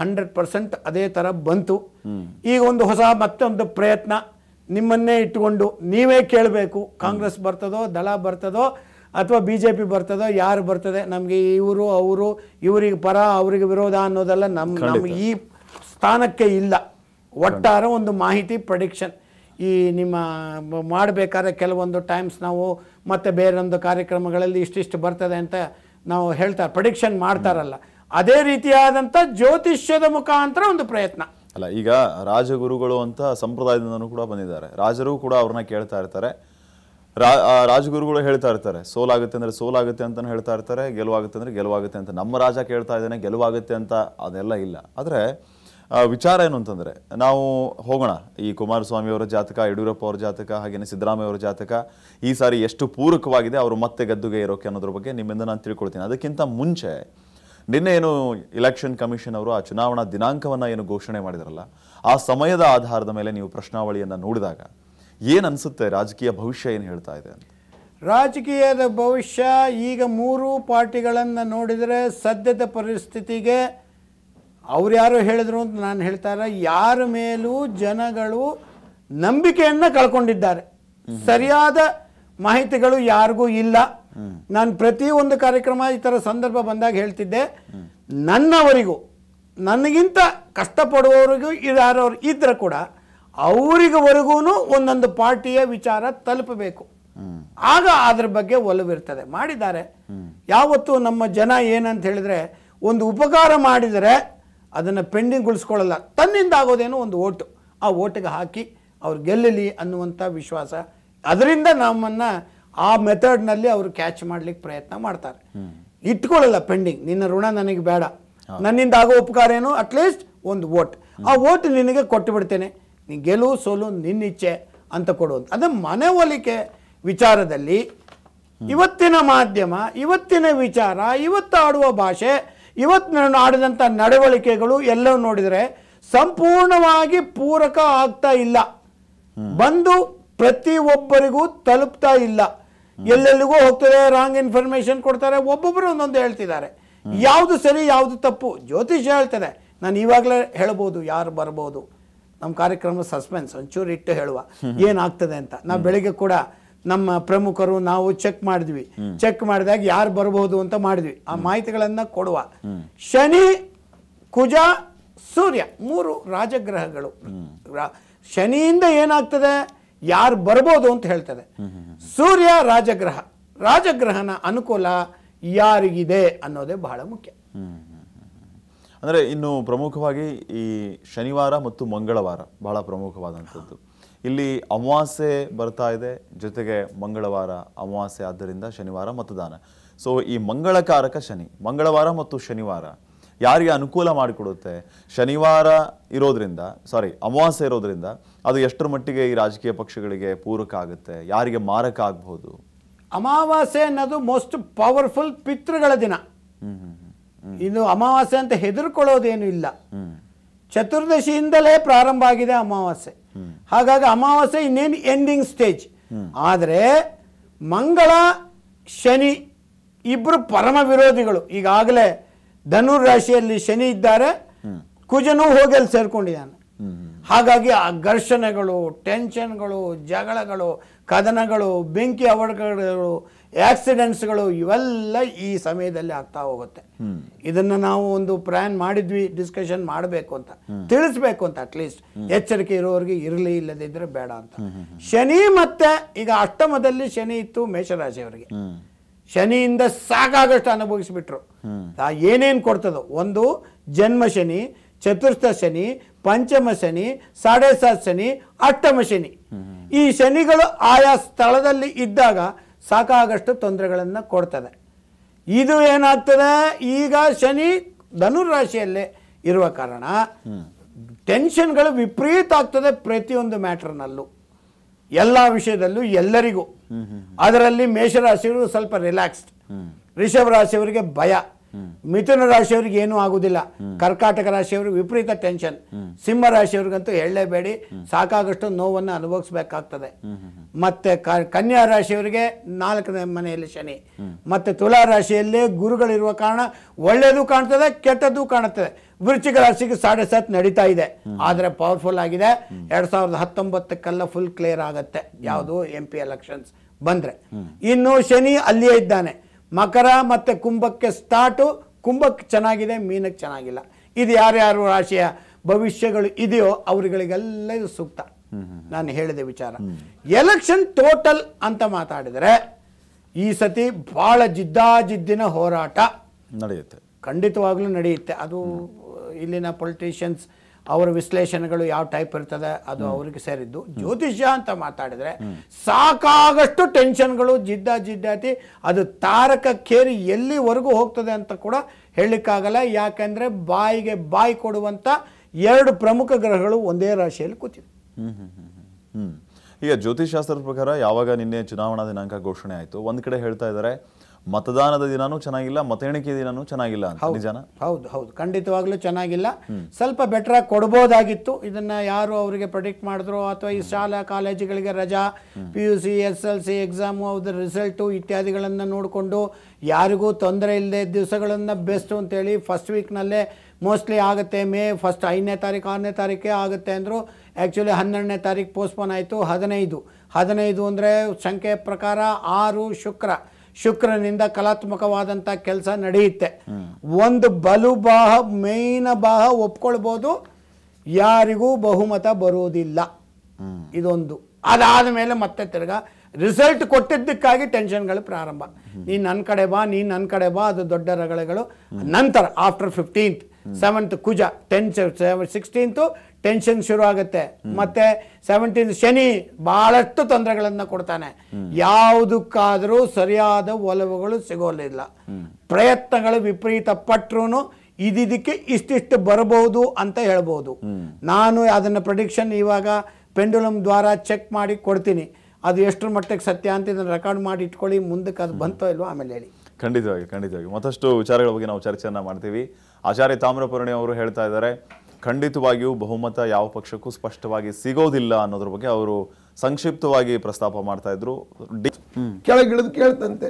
ಹಂಡ್ರೆಡ್ ಪರ್ಸೆಂಟ್ ಅದೇ ಥರ ಬಂತು ಈಗ ಒಂದು ಹೊಸ ಮತ್ತೊಂದು ಪ್ರಯತ್ನ ನಿಮ್ಮನ್ನೇ ಇಟ್ಟುಕೊಂಡು ನೀವೇ ಕೇಳಬೇಕು ಕಾಂಗ್ರೆಸ್ ಬರ್ತದೋ ದಳ ಬರ್ತದೋ ಅಥವಾ ಬಿ ಜೆ ಪಿ ಬರ್ತದೋ ಯಾರು ಬರ್ತದೆ ನಮಗೆ ಇವರು ಅವರು ಇವರಿಗೆ ಪರ ಅವರಿಗೆ ವಿರೋಧ ಅನ್ನೋದೆಲ್ಲ ನಮ್ಮ ನಮಗೆ ಈ ಸ್ಥಾನಕ್ಕೆ ಇಲ್ಲ ಒಟ್ಟಾರೆ ಒಂದು ಮಾಹಿತಿ ಪ್ರೊಡಿಕ್ಷನ್ ಈ ನಿಮ್ಮ ಮಾಡಬೇಕಾದ್ರೆ ಕೆಲವೊಂದು ಟೈಮ್ಸ್ ನಾವು ಮತ್ತೆ ಬೇರೊಂದು ಕಾರ್ಯಕ್ರಮಗಳಲ್ಲಿ ಇಷ್ಟಿಷ್ಟು ಬರ್ತದೆ ಅಂತ ನಾವು ಹೇಳ್ತಾರೆ ಪ್ರಡಿಕ್ಷನ್ ಮಾಡ್ತಾರಲ್ಲ ಅದೇ ರೀತಿಯಾದಂಥ ಜ್ಯೋತಿಷ್ಯದ ಮುಖಾಂತರ ಒಂದು ಪ್ರಯತ್ನ ಅಲ್ಲ ಈಗ ರಾಜಗುರುಗಳು ಅಂತ ಸಂಪ್ರದಾಯದಿಂದನೂ ಕೂಡ ಬಂದಿದ್ದಾರೆ ರಾಜರು ಕೂಡ ಅವ್ರನ್ನ ಕೇಳ್ತಾ ಇರ್ತಾರೆ ರಾಜಗುರುಗಳು ಹೇಳ್ತಾ ಇರ್ತಾರೆ ಸೋಲಾಗುತ್ತೆ ಅಂದರೆ ಸೋಲಾಗುತ್ತೆ ಅಂತಲೂ ಹೇಳ್ತಾ ಇರ್ತಾರೆ ಗೆಲುವಾಗುತ್ತೆ ಅಂದರೆ ಗೆಲುವಾಗುತ್ತೆ ಅಂತ ನಮ್ಮ ರಾಜ ಕೇಳ್ತಾ ಇದ್ದಾನೆ ಗೆಲುವಾಗುತ್ತೆ ಅಂತ ಅದೆಲ್ಲ ಇಲ್ಲ ಆದರೆ ವಿಚಾರ ಏನು ಅಂತಂದರೆ ನಾವು ಹೋಗೋಣ ಈ ಕುಮಾರಸ್ವಾಮಿಯವರ ಜಾತಕ ಯಡಿಯೂರಪ್ಪ ಅವರ ಜಾತಕ ಹಾಗೆಯೇ ಸಿದ್ದರಾಮಯ್ಯ ಅವರ ಜಾತಕ ಈ ಸಾರಿ ಎಷ್ಟು ಪೂರಕವಾಗಿದೆ ಅವರು ಮತ್ತೆ ಗದ್ದುಗೆ ಇರೋಕೆ ಅನ್ನೋದ್ರ ಬಗ್ಗೆ ನಿಮ್ಮಿಂದ ನಾನು ತಿಳ್ಕೊಳ್ತೀನಿ ಅದಕ್ಕಿಂತ ಮುಂಚೆ ನಿನ್ನೆ ಏನು ಇಲೆಕ್ಷನ್ ಕಮಿಷನ್ ಅವರು ಆ ಚುನಾವಣಾ ದಿನಾಂಕವನ್ನು ಏನು ಘೋಷಣೆ ಮಾಡಿದರಲ್ಲ ಆ ಸಮಯದ ಆಧಾರದ ಮೇಲೆ ನೀವು ಪ್ರಶ್ನಾವಳಿಯನ್ನು ನೋಡಿದಾಗ ಏನು ಅನಿಸುತ್ತೆ ರಾಜಕೀಯ ಭವಿಷ್ಯ ಏನು ಹೇಳ್ತಾ ಇದೆ ರಾಜಕೀಯದ ಭವಿಷ್ಯ ಈಗ ಮೂರು ಪಾರ್ಟಿಗಳನ್ನು ನೋಡಿದರೆ ಸದ್ಯದ ಪರಿಸ್ಥಿತಿಗೆ ಅವ್ರು ಯಾರು ಹೇಳಿದ್ರು ಅಂತ ನಾನು ಹೇಳ್ತಾರೆ ಯಾರ ಮೇಲೂ ಜನಗಳು ನಂಬಿಕೆಯನ್ನು ಕಳ್ಕೊಂಡಿದ್ದಾರೆ ಸರಿಯಾದ ಮಾಹಿತಿಗಳು ಯಾರಿಗೂ ಇಲ್ಲ ನಾನು ಪ್ರತಿ ಒಂದು ಕಾರ್ಯಕ್ರಮ ಈ ಥರ ಸಂದರ್ಭ ಬಂದಾಗ ಹೇಳ್ತಿದ್ದೆ ನನ್ನವರಿಗೂ ನನಗಿಂತ ಕಷ್ಟಪಡುವವರಿಗೂ ಯಾರವ್ರು ಇದ್ರೆ ಕೂಡ ಅವರಿಗವರೆಗೂ ಒಂದೊಂದು ಪಾರ್ಟಿಯ ವಿಚಾರ ತಲುಪಬೇಕು ಆಗ ಅದ್ರ ಬಗ್ಗೆ ಒಲವಿರ್ತದೆ ಮಾಡಿದ್ದಾರೆ ಯಾವತ್ತು ನಮ್ಮ ಜನ ಏನಂತ ಹೇಳಿದ್ರೆ ಒಂದು ಉಪಕಾರ ಮಾಡಿದರೆ ಅದನ್ನು ಪೆಂಡಿಂಗ್ ಉಳಿಸ್ಕೊಳ್ಳಲ್ಲ ತನ್ನಿಂದ ಆಗೋದೇನೋ ಒಂದು ಓಟು ಆ ಓಟಿಗೆ ಹಾಕಿ ಅವ್ರು ಗೆಲ್ಲಲಿ ಅನ್ನುವಂಥ ವಿಶ್ವಾಸ ಅದರಿಂದ ನಮ್ಮನ್ನು ಆ ಮೆಥಡ್ನಲ್ಲಿ ಅವರು ಕ್ಯಾಚ್ ಮಾಡ್ಲಿಕ್ಕೆ ಪ್ರಯತ್ನ ಮಾಡ್ತಾರೆ ಇಟ್ಕೊಳ್ಳಲ್ಲ ಪೆಂಡಿಂಗ್ ನಿನ್ನ ಋಣ ನನಗೆ ಬೇಡ ನನ್ನಿಂದ ಆಗೋ ಉಪಕಾರ ಏನು ಅಟ್ಲೀಸ್ಟ್ ಒಂದು ಓಟ್ ಆ ಓಟ್ ನಿನಗೆ ಕೊಟ್ಟು ಬಿಡ್ತೇನೆ ನೀ ಗೆಲುವು ಸೋಲು ಇಚ್ಛೆ ಅಂತ ಕೊಡುವಂಥ ಅದು ಹೋಲಿಕೆ ವಿಚಾರದಲ್ಲಿ ಇವತ್ತಿನ ಮಾಧ್ಯಮ ಇವತ್ತಿನ ವಿಚಾರ ಇವತ್ತು ಆಡುವ ಭಾಷೆ ಇವತ್ತು ನಾನು ಆಡಿದಂಥ ನಡವಳಿಕೆಗಳು ಎಲ್ಲವೂ ನೋಡಿದರೆ ಸಂಪೂರ್ಣವಾಗಿ ಪೂರಕ ಆಗ್ತಾ ಇಲ್ಲ ಬಂದು ಪ್ರತಿಯೊಬ್ಬರಿಗೂ ತಲುಪ್ತಾ ಇಲ್ಲ ಎಲ್ಲೆಲ್ಲಿಗೂ ಹೋಗ್ತದೆ ರಾಂಗ್ ಇನ್ಫಾರ್ಮೇಶನ್ ಕೊಡ್ತಾರೆ ಒಬ್ಬೊಬ್ಬರು ಒಂದೊಂದು ಹೇಳ್ತಿದ್ದಾರೆ ಯಾವುದು ಸರಿ ಯಾವುದು ತಪ್ಪು ಜ್ಯೋತಿಷ್ಯ ಹೇಳ್ತದೆ ನಾನು ಇವಾಗಲೇ ಹೇಳ್ಬೋದು ಯಾರು ಬರ್ಬೋದು ನಮ್ಮ ಕಾರ್ಯಕ್ರಮ ಸಸ್ಪೆನ್ಸ್ ಒಂಚೂರು ಇಟ್ಟು ಹೇಳುವ ಏನಾಗ್ತದೆ ಅಂತ ನಾವು ಬೆಳಿಗ್ಗೆ ಕೂಡ ನಮ್ಮ ಪ್ರಮುಖರು ನಾವು ಚೆಕ್ ಮಾಡಿದ್ವಿ ಚೆಕ್ ಮಾಡಿದಾಗ ಯಾರು ಬರಬಹುದು ಅಂತ ಮಾಡಿದ್ವಿ ಆ ಮಾಹಿತಿಗಳನ್ನ ಕೊಡುವ ಶನಿ ಕುಜ ಸೂರ್ಯ ಮೂರು ರಾಜಗ್ರಹಗಳು ಶನಿಯಿಂದ ಏನಾಗ್ತದೆ ಯಾರು ಬರಬಹುದು ಅಂತ ಹೇಳ್ತದೆ ಸೂರ್ಯ ರಾಜಗ್ರಹ ರಾಜಗ್ರಹನ ಅನುಕೂಲ ಯಾರಿಗಿದೆ ಅನ್ನೋದೇ ಬಹಳ ಮುಖ್ಯ ಅಂದ್ರೆ ಇನ್ನು ಪ್ರಮುಖವಾಗಿ ಈ ಶನಿವಾರ ಮತ್ತು ಮಂಗಳವಾರ ಬಹಳ ಪ್ರಮುಖವಾದಂಥದ್ದು ಇಲ್ಲಿ ಅಮಾವಾಸ್ಯೆ ಬರ್ತಾ ಇದೆ ಜೊತೆಗೆ ಮಂಗಳವಾರ ಅಮಾವಾಸ್ಯೆ ಆದ್ದರಿಂದ ಶನಿವಾರ ಮತದಾನ ಸೊ ಈ ಮಂಗಳಕಾರಕ ಶನಿ ಮಂಗಳವಾರ ಮತ್ತು ಶನಿವಾರ ಯಾರಿಗೆ ಅನುಕೂಲ ಮಾಡಿಕೊಡುತ್ತೆ ಶನಿವಾರ ಇರೋದ್ರಿಂದ ಸಾರಿ ಅಮಾವಾಸ್ಯೆ ಇರೋದ್ರಿಂದ ಅದು ಎಷ್ಟರ ಮಟ್ಟಿಗೆ ಈ ರಾಜಕೀಯ ಪಕ್ಷಗಳಿಗೆ ಪೂರಕ ಆಗುತ್ತೆ ಯಾರಿಗೆ ಮಾರಕ ಆಗಬಹುದು ಅಮಾವಾಸ್ಯೆ ಅನ್ನೋದು ಮೋಸ್ಟ್ ಪವರ್ಫುಲ್ ಪಿತೃಗಳ ದಿನ ಇದು ಅಮಾವಾಸ್ಯೆ ಅಂತ ಹೆದರ್ಕೊಳ್ಳೋದೇನು ಇಲ್ಲ ಚತುರ್ದಶಿಯಿಂದಲೇ ಪ್ರಾರಂಭ ಆಗಿದೆ ಅಮಾವಾಸ್ಯೆ ಹಾಗಾಗಿ ಅಮಾವಾಸ್ಯೆ ಇನ್ನೇನು ಎಂಡಿಂಗ್ ಸ್ಟೇಜ್ ಆದರೆ ಮಂಗಳ ಶನಿ ಇಬ್ಬರು ಪರಮ ವಿರೋಧಿಗಳು ಈಗಾಗಲೇ ಧನುರ್ ರಾಶಿಯಲ್ಲಿ ಶನಿ ಇದ್ದಾರೆ ಕುಜನೂ ಹೋಗಿ ಸೇರ್ಕೊಂಡಿದ್ದಾನೆ ಹಾಗಾಗಿ ಆ ಘರ್ಷಣೆಗಳು ಟೆನ್ಷನ್ಗಳು ಜಗಳಗಳು ಕದನಗಳು ಬೆಂಕಿ ಅವಡಗಳು ಆಕ್ಸಿಡೆಂಟ್ಸ್ಗಳು ಇವೆಲ್ಲ ಈ ಸಮಯದಲ್ಲಿ ಆಗ್ತಾ ಹೋಗುತ್ತೆ ಇದನ್ನು ನಾವು ಒಂದು ಪ್ಲ್ಯಾನ್ ಮಾಡಿದ್ವಿ ಡಿಸ್ಕಷನ್ ಮಾಡಬೇಕು ಅಂತ ತಿಳಿಸ್ಬೇಕು ಅಂತ ಅಟ್ಲೀಸ್ಟ್ ಎಚ್ಚರಿಕೆ ಇರೋರಿಗೆ ಇರಲಿ ಇಲ್ಲದಿದ್ದರೆ ಬೇಡ ಅಂತ ಶನಿ ಮತ್ತೆ ಈಗ ಅಷ್ಟಮದಲ್ಲಿ ಶನಿ ಇತ್ತು ಮೇಷರಾಶಿಯವರಿಗೆ ಶನಿಯಿಂದ ಸಾಕಾಗಷ್ಟು ಅನುಭವಿಸ್ಬಿಟ್ರು ಏನೇನು ಕೊಡ್ತದೋ ಒಂದು ಜನ್ಮ ಶನಿ ಚತುರ್ಥ ಶನಿ ಪಂಚಮ ಶನಿ ಸಾಡೆ ಸಾತ್ ಶನಿ ಅಷ್ಟಮ ಶನಿ ಈ ಶನಿಗಳು ಆಯಾ ಸ್ಥಳದಲ್ಲಿ ಇದ್ದಾಗ ಸಾಕಾಗಷ್ಟು ತೊಂದರೆಗಳನ್ನು ಕೊಡ್ತದೆ ಇದು ಏನಾಗ್ತದೆ ಈಗ ಶನಿ ರಾಶಿಯಲ್ಲೇ ಇರುವ ಕಾರಣ ಟೆನ್ಷನ್ಗಳು ವಿಪರೀತ ಆಗ್ತದೆ ಪ್ರತಿಯೊಂದು ಮ್ಯಾಟ್ರನಲ್ಲೂ ಎಲ್ಲ ವಿಷಯದಲ್ಲೂ ಎಲ್ಲರಿಗೂ ಅದರಲ್ಲಿ ಮೇಷರಾಶಿಯವರು ಸ್ವಲ್ಪ ರಿಲ್ಯಾಕ್ಸ್ಡ್ ರಿಷಭ ರಾಶಿಯವರಿಗೆ ಭಯ ಮಿಥುನ ರಾಶಿಯವ್ರಿಗೆ ಏನೂ ಆಗುದಿಲ್ಲ ಕರ್ಕಾಟಕ ರಾಶಿಯವ್ರಿಗೆ ವಿಪರೀತ ಟೆನ್ಷನ್ ಸಿಂಹ ರಾಶಿಯವ್ರಿಗಂತೂ ಹೇಳಲೇಬೇಡಿ ಸಾಕಾಗಷ್ಟು ನೋವನ್ನು ಅನುಭವಿಸ್ಬೇಕಾಗ್ತದೆ ಮತ್ತೆ ಕನ್ಯಾ ರಾಶಿಯವರಿಗೆ ನಾಲ್ಕನೇ ಮನೆಯಲ್ಲಿ ಶನಿ ಮತ್ತೆ ತುಲಾ ರಾಶಿಯಲ್ಲಿ ಗುರುಗಳಿರುವ ಕಾರಣ ಒಳ್ಳೆಯದು ಕಾಣ್ತದೆ ಕೆಟ್ಟದ್ದು ಕಾಣುತ್ತದೆ ವೃಶ್ಚಿಕ ರಾಶಿಗೆ ಸಾಡೆ ಸತ್ ನಡೀತಾ ಇದೆ ಆದರೆ ಪವರ್ಫುಲ್ ಆಗಿದೆ ಎರಡ್ ಸಾವಿರದ ಹತ್ತೊಂಬತ್ತಕ್ಕೆಲ್ಲ ಫುಲ್ ಕ್ಲಿಯರ್ ಆಗುತ್ತೆ ಯಾವುದು ಎಂ ಪಿ ಎಲೆಕ್ಷನ್ಸ್ ಬಂದ್ರೆ ಇನ್ನು ಶನಿ ಅಲ್ಲಿಯೇ ಇದ್ದಾನೆ ಮಕರ ಮತ್ತು ಕುಂಭಕ್ಕೆ ಸ್ಟಾರ್ಟು ಕುಂಭಕ್ಕೆ ಚೆನ್ನಾಗಿದೆ ಮೀನಕ್ಕೆ ಚೆನ್ನಾಗಿಲ್ಲ ಇದು ಯಾರ್ಯಾರು ರಾಶಿಯ ಭವಿಷ್ಯಗಳು ಇದೆಯೋ ಅವರುಗಳಿಗೆಲ್ಲ ಸೂಕ್ತ ನಾನು ಹೇಳಿದೆ ವಿಚಾರ ಎಲೆಕ್ಷನ್ ಟೋಟಲ್ ಅಂತ ಮಾತಾಡಿದರೆ ಈ ಸತಿ ಭಾಳ ಜಿದ್ದಾಜಿದ್ದಿನ ಹೋರಾಟ ನಡೆಯುತ್ತೆ ಖಂಡಿತವಾಗ್ಲೂ ನಡೆಯುತ್ತೆ ಅದು ಇಲ್ಲಿನ ಪೊಲಿಟಿಷಿಯನ್ಸ್ ಅವರ ವಿಶ್ಲೇಷಣೆಗಳು ಯಾವ ಟೈಪ್ ಇರ್ತದೆ ಅದು ಅವ್ರಿಗೆ ಸೇರಿದ್ದು ಜ್ಯೋತಿಷ್ಯ ಅಂತ ಮಾತಾಡಿದ್ರೆ ಸಾಕಾಗಷ್ಟು ಟೆನ್ಷನ್ಗಳು ಜಿದ್ದ ಜಿದ್ದಾತಿ ಅದು ತಾರಕಕ್ಕೇರಿ ಎಲ್ಲಿವರೆಗೂ ಹೋಗ್ತದೆ ಅಂತ ಕೂಡ ಹೇಳಲಿಕ್ಕಾಗಲ್ಲ ಯಾಕಂದ್ರೆ ಬಾಯಿಗೆ ಬಾಯಿ ಕೊಡುವಂತ ಎರಡು ಪ್ರಮುಖ ಗ್ರಹಗಳು ಒಂದೇ ರಾಶಿಯಲ್ಲಿ ಕೂತಿದೆ ಈಗ ಜ್ಯೋತಿಷ್ ಶಾಸ್ತ್ರದ ಪ್ರಕಾರ ಯಾವಾಗ ನಿನ್ನೆ ಚುನಾವಣಾ ದಿನಾಂಕ ಘೋಷಣೆ ಆಯಿತು ಒಂದು ಕಡೆ ಹೇಳ್ತಾ ಇದ್ದಾರೆ ಮತದಾನದ ದಿನಾನೂ ಚೆನ್ನಾಗಿಲ್ಲ ಮತ ಎಣಿಕೆ ದಿನಾನೂ ಚೆನ್ನಾಗಿಲ್ಲ ಹೌದು ಹೌದು ಖಂಡಿತವಾಗ್ಲೂ ಚೆನ್ನಾಗಿಲ್ಲ ಸ್ವಲ್ಪ ಬೆಟರ್ ಆಗಿ ಕೊಡ್ಬೋದಾಗಿತ್ತು ಇದನ್ನ ಯಾರು ಅವರಿಗೆ ಪ್ರೊಡಿಕ್ಟ್ ಮಾಡಿದ್ರು ಅಥವಾ ಈ ಶಾಲಾ ಕಾಲೇಜುಗಳಿಗೆ ರಜಾ P U C S L C exam ಅದ್ರ ರಿಸಲ್ಟು ಇತ್ಯಾದಿಗಳನ್ನು ನೋಡಿಕೊಂಡು ಯಾರಿಗೂ ತೊಂದರೆ ಇಲ್ಲದೆ ದಿವಸಗಳನ್ನು ಬೆಸ್ಟ್ ಅಂತೇಳಿ ಫಸ್ಟ್ ವೀಕ್ನಲ್ಲೇ ಮೋಸ್ಟ್ಲಿ ಆಗುತ್ತೆ ಮೇ ಫಸ್ಟ್ ಐದನೇ ತಾರೀಕು ಆರನೇ ತಾರೀಕೆ ಆಗುತ್ತೆ ಅಂದರು ಆ್ಯಕ್ಚುಲಿ ಹನ್ನೆರಡನೇ ತಾರೀಕು ಪೋಸ್ಟ್ಪೋನ್ ಆಯಿತು ಹದಿನೈದು ಹದಿನೈದು ಅಂದರೆ ಸಂಖ್ಯೆ ಪ್ರಕಾರ ಆರು ಶುಕ್ರ ಶುಕ್ರನಿಂದ ಕಲಾತ್ಮಕವಾದಂತ ಕೆಲಸ ನಡೆಯುತ್ತೆ ಒಂದು ಬಲು ಬಾಹ ಮೇಯ್ನ ಬಾಹ ಒಪ್ಕೊಳ್ಬೋದು ಯಾರಿಗೂ ಬಹುಮತ ಬರೋದಿಲ್ಲ ಇದೊಂದು ಅದಾದ ಮೇಲೆ ಮತ್ತೆ ತಿರ್ಗ ರಿಸಲ್ಟ್ ಕೊಟ್ಟಿದ್ದಕ್ಕಾಗಿ ಟೆನ್ಷನ್ಗಳು ಪ್ರಾರಂಭ ನೀ ನನ್ನ ಕಡೆ ಬಾ ನೀ ನನ್ನ ಕಡೆ ಬಾ ಅದು ದೊಡ್ಡ ರಗಳೆಗಳು ನಂತರ after fifteenth seventh Kuja ten sixteenth tension ಶುರು ಆಗುತ್ತೆ ಮತ್ತೆ ಸೆವೆಂಟೀನ್ ಶನಿ ಬಹಳಷ್ಟು ತೊಂದರೆಗಳನ್ನು ಕೊಡ್ತಾನೆ ಯಾವುದಕ್ಕಾದರೂ ಸರಿಯಾದ ಒಲವುಗಳು ಸಿಗೋಲಿಲ್ಲ ಪ್ರಯತ್ನಗಳು ವಿಪರೀತ ಪಟ್ಟರು ಇದಿದಕ್ಕೆ ಇಷ್ಟಿಷ್ಟು ಬರಬಹುದು ಅಂತ ಹೇಳ್ಬೋದು ನಾನು ಅದನ್ನ ಪ್ರೊಡಿಕ್ಷನ್ ಇವಾಗ ಪೆಂಡುಲಮ್ ದ್ವಾರ ಚೆಕ್ ಮಾಡಿ ಕೊಡ್ತೀನಿ ಅದು ಎಷ್ಟರ ಮಟ್ಟಕ್ಕೆ ಸತ್ಯ ಅಂತ ಇದನ್ನು ರೆಕಾರ್ಡ್ ಮಾಡಿ ಇಟ್ಕೊಳ್ಳಿ ಮುಂದಕ್ಕೆ ಅದು ಬಂತೋ ಇಲ್ವೋ ಆಮೇಲೆ ಹೇಳಿ ಖಂಡಿತವಾಗಿ ಖಂಡಿತವಾಗಿ ಮತ್ತಷ್ಟು ವಿಚಾರಗಳ ಬಗ್ಗೆ ನಾವು ಚರ್ಚೆಯನ್ನು ಮಾಡ್ತೀವಿ ಆಚಾರ್ಯ ತಾಮ್ರಪೂರ್ಣಿ ಅವರು ಹೇಳ್ತಾ ಇದ್ದಾರೆ ಖಂಡಿತವಾಗಿಯೂ ಬಹುಮತ ಯಾವ ಪಕ್ಷಕ್ಕೂ ಸ್ಪಷ್ಟವಾಗಿ ಸಿಗೋದಿಲ್ಲ ಅನ್ನೋದ್ರ ಬಗ್ಗೆ ಅವರು ಸಂಕ್ಷಿಪ್ತವಾಗಿ ಪ್ರಸ್ತಾಪ ಮಾಡ್ತಾ ಇದ್ರು ಕೆಳಗಿಳಿದು ಕೇಳ್ತಂತೆ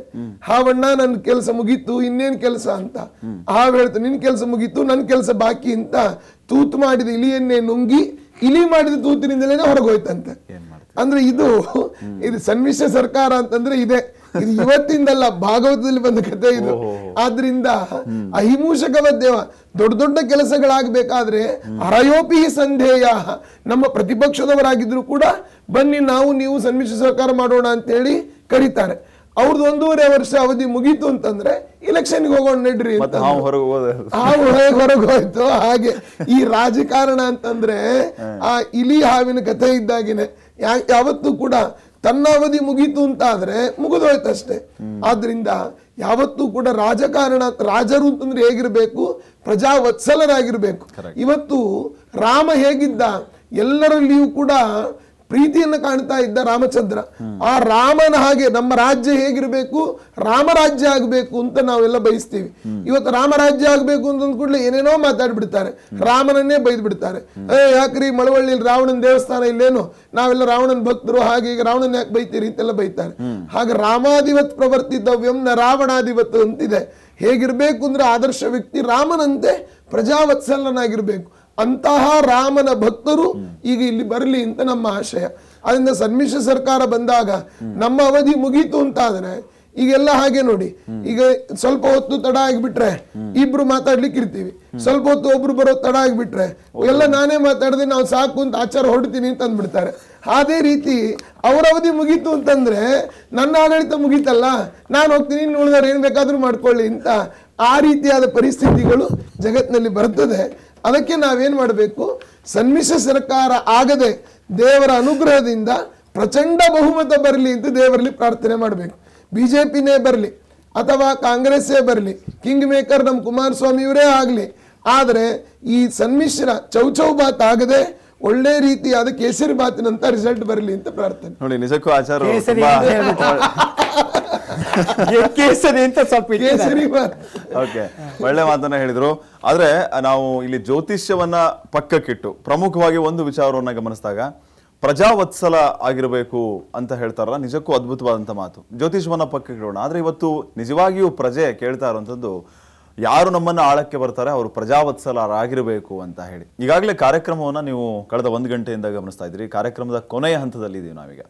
ಹಾವಣ್ಣ ನನ್ನ ಕೆಲಸ ಮುಗೀತು ಇನ್ನೇನ್ ಕೆಲಸ ಅಂತ ಹಾವ್ ಹೇಳ್ತು ನಿನ್ ಕೆಲಸ ಮುಗೀತು ನನ್ನ ಕೆಲಸ ಬಾಕಿ ಅಂತ ತೂತು ಮಾಡಿದ ಇಲಿಯನ್ನೇ ನುಂಗಿ ಇಲಿ ಮಾಡಿದ ತೂತಿನಿಂದಲೇ ಹೊರಗೋಯ್ತಂತೆ ಅಂದ್ರೆ ಇದು ಇದು ಸಮ್ಮಿಶ್ರ ಸರ್ಕಾರ ಅಂತಂದ್ರೆ ಇದೆ ಇದು ಇವತ್ತಿಂದಲ್ಲ ಭಾಗವತದಲ್ಲಿ ಬಂದ ಕಥೆ ಇದು ಆದ್ರಿಂದ ಅಹಿಮೂಷಕವ ದೇವ ದೊಡ್ಡ ದೊಡ್ಡ ಕೆಲಸಗಳಾಗಬೇಕಾದ್ರೆ ಅರಯೋಪಿ ಸಂಧೇಯ ನಮ್ಮ ಪ್ರತಿಪಕ್ಷದವರಾಗಿದ್ರು ಕೂಡ ಬನ್ನಿ ನಾವು ನೀವು ಸಮ್ಮಿಶ್ರ ಸಹಕಾರ ಮಾಡೋಣ ಅಂತ ಹೇಳಿ ಕರೀತಾರೆ ಅವ್ರದ್ದು ಒಂದೂವರೆ ವರ್ಷ ಅವಧಿ ಮುಗೀತು ಅಂತಂದ್ರೆ ಇಲೆಕ್ಷನ್ ಹೋಗೋಣ ನಡ್ರಿ ಹೊರಗೆ ಹೋಯ್ತು ಹಾಗೆ ಈ ರಾಜಕಾರಣ ಅಂತಂದ್ರೆ ಆ ಇಲಿ ಹಾವಿನ ಕಥೆ ಇದ್ದಾಗಿನೆ ಯಾವತ್ತೂ ಕೂಡ ತನ್ನ ಅವಧಿ ಮುಗೀತು ಅಂತ ಆದರೆ ಮುಗಿದೋಯ್ತಷ್ಟೆ ಆದ್ರಿಂದ ಯಾವತ್ತೂ ಕೂಡ ರಾಜಕಾರಣ ರಾಜರು ಅಂತಂದ್ರೆ ಹೇಗಿರಬೇಕು ಪ್ರಜಾವತ್ಸಲರಾಗಿರಬೇಕು ಇವತ್ತು ರಾಮ ಹೇಗಿದ್ದ ಎಲ್ಲರಲ್ಲಿಯೂ ಕೂಡ ಪ್ರೀತಿಯನ್ನು ಕಾಣ್ತಾ ಇದ್ದ ರಾಮಚಂದ್ರ ಆ ರಾಮನ ಹಾಗೆ ನಮ್ಮ ರಾಜ್ಯ ಹೇಗಿರಬೇಕು ರಾಮರಾಜ್ಯ ಆಗಬೇಕು ಅಂತ ನಾವೆಲ್ಲ ಬಯಸ್ತೀವಿ ಇವತ್ತು ರಾಮರಾಜ್ಯ ಆಗಬೇಕು ಅಂತ ಅಂದ್ಕೂಡ್ಲೆ ಏನೇನೋ ಮಾತಾಡ್ಬಿಡ್ತಾರೆ ರಾಮನನ್ನೇ ಬೈದ್ ಬಿಡ್ತಾರೆ ಏ ಯಾಕ್ರಿ ಮಳವಳ್ಳಿಯಲ್ಲಿ ರಾವಣನ ದೇವಸ್ಥಾನ ಇಲ್ಲೇನು ನಾವೆಲ್ಲ ರಾವಣನ ಭಕ್ತರು ಹಾಗೆ ಈಗ ರಾವಣನ್ ಯಾಕೆ ಬೈತೀರಿ ಅಂತೆಲ್ಲ ಬೈತಾರೆ ಹಾಗೆ ರಾಮಾಧಿವತ್ ಪ್ರವರ್ತಿತವ್ಯಂ ನ ಅಂತಿದೆ ಹೇಗಿರ್ಬೇಕು ಅಂದ್ರೆ ಆದರ್ಶ ವ್ಯಕ್ತಿ ರಾಮನಂತೆ ಪ್ರಜಾವತ್ಸಲನಾಗಿರ್ಬೇಕು ಅಂತಹ ರಾಮನ ಭಕ್ತರು ಈಗ ಇಲ್ಲಿ ಬರಲಿ ಅಂತ ನಮ್ಮ ಆಶಯ ಅದರಿಂದ ಸನ್ಮಿಶ್ರ ಸರ್ಕಾರ ಬಂದಾಗ ನಮ್ಮ ಅವಧಿ ಮುಗೀತು ಅಂತ ಆದ್ರೆ ಈಗೆಲ್ಲ ಹಾಗೆ ನೋಡಿ ಈಗ ಸ್ವಲ್ಪ ಹೊತ್ತು ತಡ ಆಗಿಬಿಟ್ರೆ ಇಬ್ರು ಮಾತಾಡ್ಲಿಕ್ಕೆ ಇರ್ತೀವಿ ಸ್ವಲ್ಪ ಹೊತ್ತು ಒಬ್ರು ಬರೋ ತಡ ಆಗಿಬಿಟ್ರೆ ಎಲ್ಲ ನಾನೇ ಮಾತಾಡದೆ ನಾವು ಸಾಕು ಅಂತ ಆಚಾರ ಹೊಡ್ತೀನಿ ಅಂತ ಅಂದ್ಬಿಡ್ತಾರೆ ಅದೇ ರೀತಿ ಅವರ ಅವಧಿ ಮುಗೀತು ಅಂತಂದ್ರೆ ನನ್ನ ಆಡಳಿತ ಮುಗೀತಲ್ಲ ನಾನು ಹೋಗ್ತೀನಿ ಇನ್ನು ಉಳಿದಾರೆ ಏನ್ ಬೇಕಾದ್ರೂ ಮಾಡ್ಕೊಳ್ಳಿ ಅಂತ ಆ ರೀತಿಯಾದ ಪರಿಸ್ಥಿತಿಗಳು ಜಗತ್ತಿನಲ್ಲಿ ಬರ್ತದೆ ಅದಕ್ಕೆ ನಾವೇನು ಮಾಡಬೇಕು ಸನ್ಮಿಶ್ರ ಸರ್ಕಾರ ಆಗದೆ ದೇವರ ಅನುಗ್ರಹದಿಂದ ಪ್ರಚಂಡ ಬಹುಮತ ಬರಲಿ ಅಂತ ದೇವರಲ್ಲಿ ಪ್ರಾರ್ಥನೆ ಮಾಡಬೇಕು ಬಿ ಜೆ ಪಿನೇ ಬರಲಿ ಅಥವಾ ಕಾಂಗ್ರೆಸ್ಸೇ ಬರಲಿ ಕಿಂಗ್ ಮೇಕರ್ ನಮ್ಮ ಕುಮಾರಸ್ವಾಮಿಯವರೇ ಆಗಲಿ ಆದರೆ ಈ ಸನ್ಮಿಶ್ರ ಚೌಚೌಬಾತ್ ಆಗದೆ ಒಳ್ಳೆ ರೀತಿಯಾದ ಕೇಸರಿ ಬಾತಿನಂತ ರಿಸಲ್ಟ್ ಬರಲಿ ಅಂತ ಪ್ರಾರ್ಥನೆ ನೋಡಿ ನಿಜಕ್ಕೂ ಆಚಾರ ಅಂತ *laughs* ಒಳ್ಳೆ ಮಾತನ್ನ ಹೇಳಿದ್ರು ಆದ್ರೆ ನಾವು ಇಲ್ಲಿ ಜ್ಯೋತಿಷ್ಯವನ್ನ ಪಕ್ಕಕ್ಕಿಟ್ಟು ಪ್ರಮುಖವಾಗಿ ಒಂದು ವಿಚಾರವನ್ನ ಗಮನಿಸಿದಾಗ ಪ್ರಜಾವತ್ಸಲ ಆಗಿರಬೇಕು ಅಂತ ಹೇಳ್ತಾರಲ್ಲ ನಿಜಕ್ಕೂ ಅದ್ಭುತವಾದಂತ ಮಾತು ಜ್ಯೋತಿಷ್ಯವನ್ನ ಪಕ್ಕಕ್ಕೆ ಇಡೋಣ ಇವತ್ತು ನಿಜವಾಗಿಯೂ ಪ್ರಜೆ ಕೇಳ್ತಾ ಇರುವಂತದ್ದು ಯಾರು ನಮ್ಮನ್ನು ಆಳಕ್ಕೆ ಬರ್ತಾರೆ ಅವರು ಪ್ರಜಾವತ್ಸಲರಾಗಿರಬೇಕು ಅಂತ ಹೇಳಿ ಈಗಾಗಲೇ ಕಾರ್ಯಕ್ರಮವನ್ನು ನೀವು ಕಳೆದ ಒಂದು ಗಂಟೆಯಿಂದ ಗಮನಿಸ್ತಾ ಇದ್ದೀರಿ ಕಾರ್ಯಕ್ರಮದ ಕೊನೆಯ ಹಂತದಲ್ಲಿ ಇದ್ದೀವಿ ನಾವೀಗ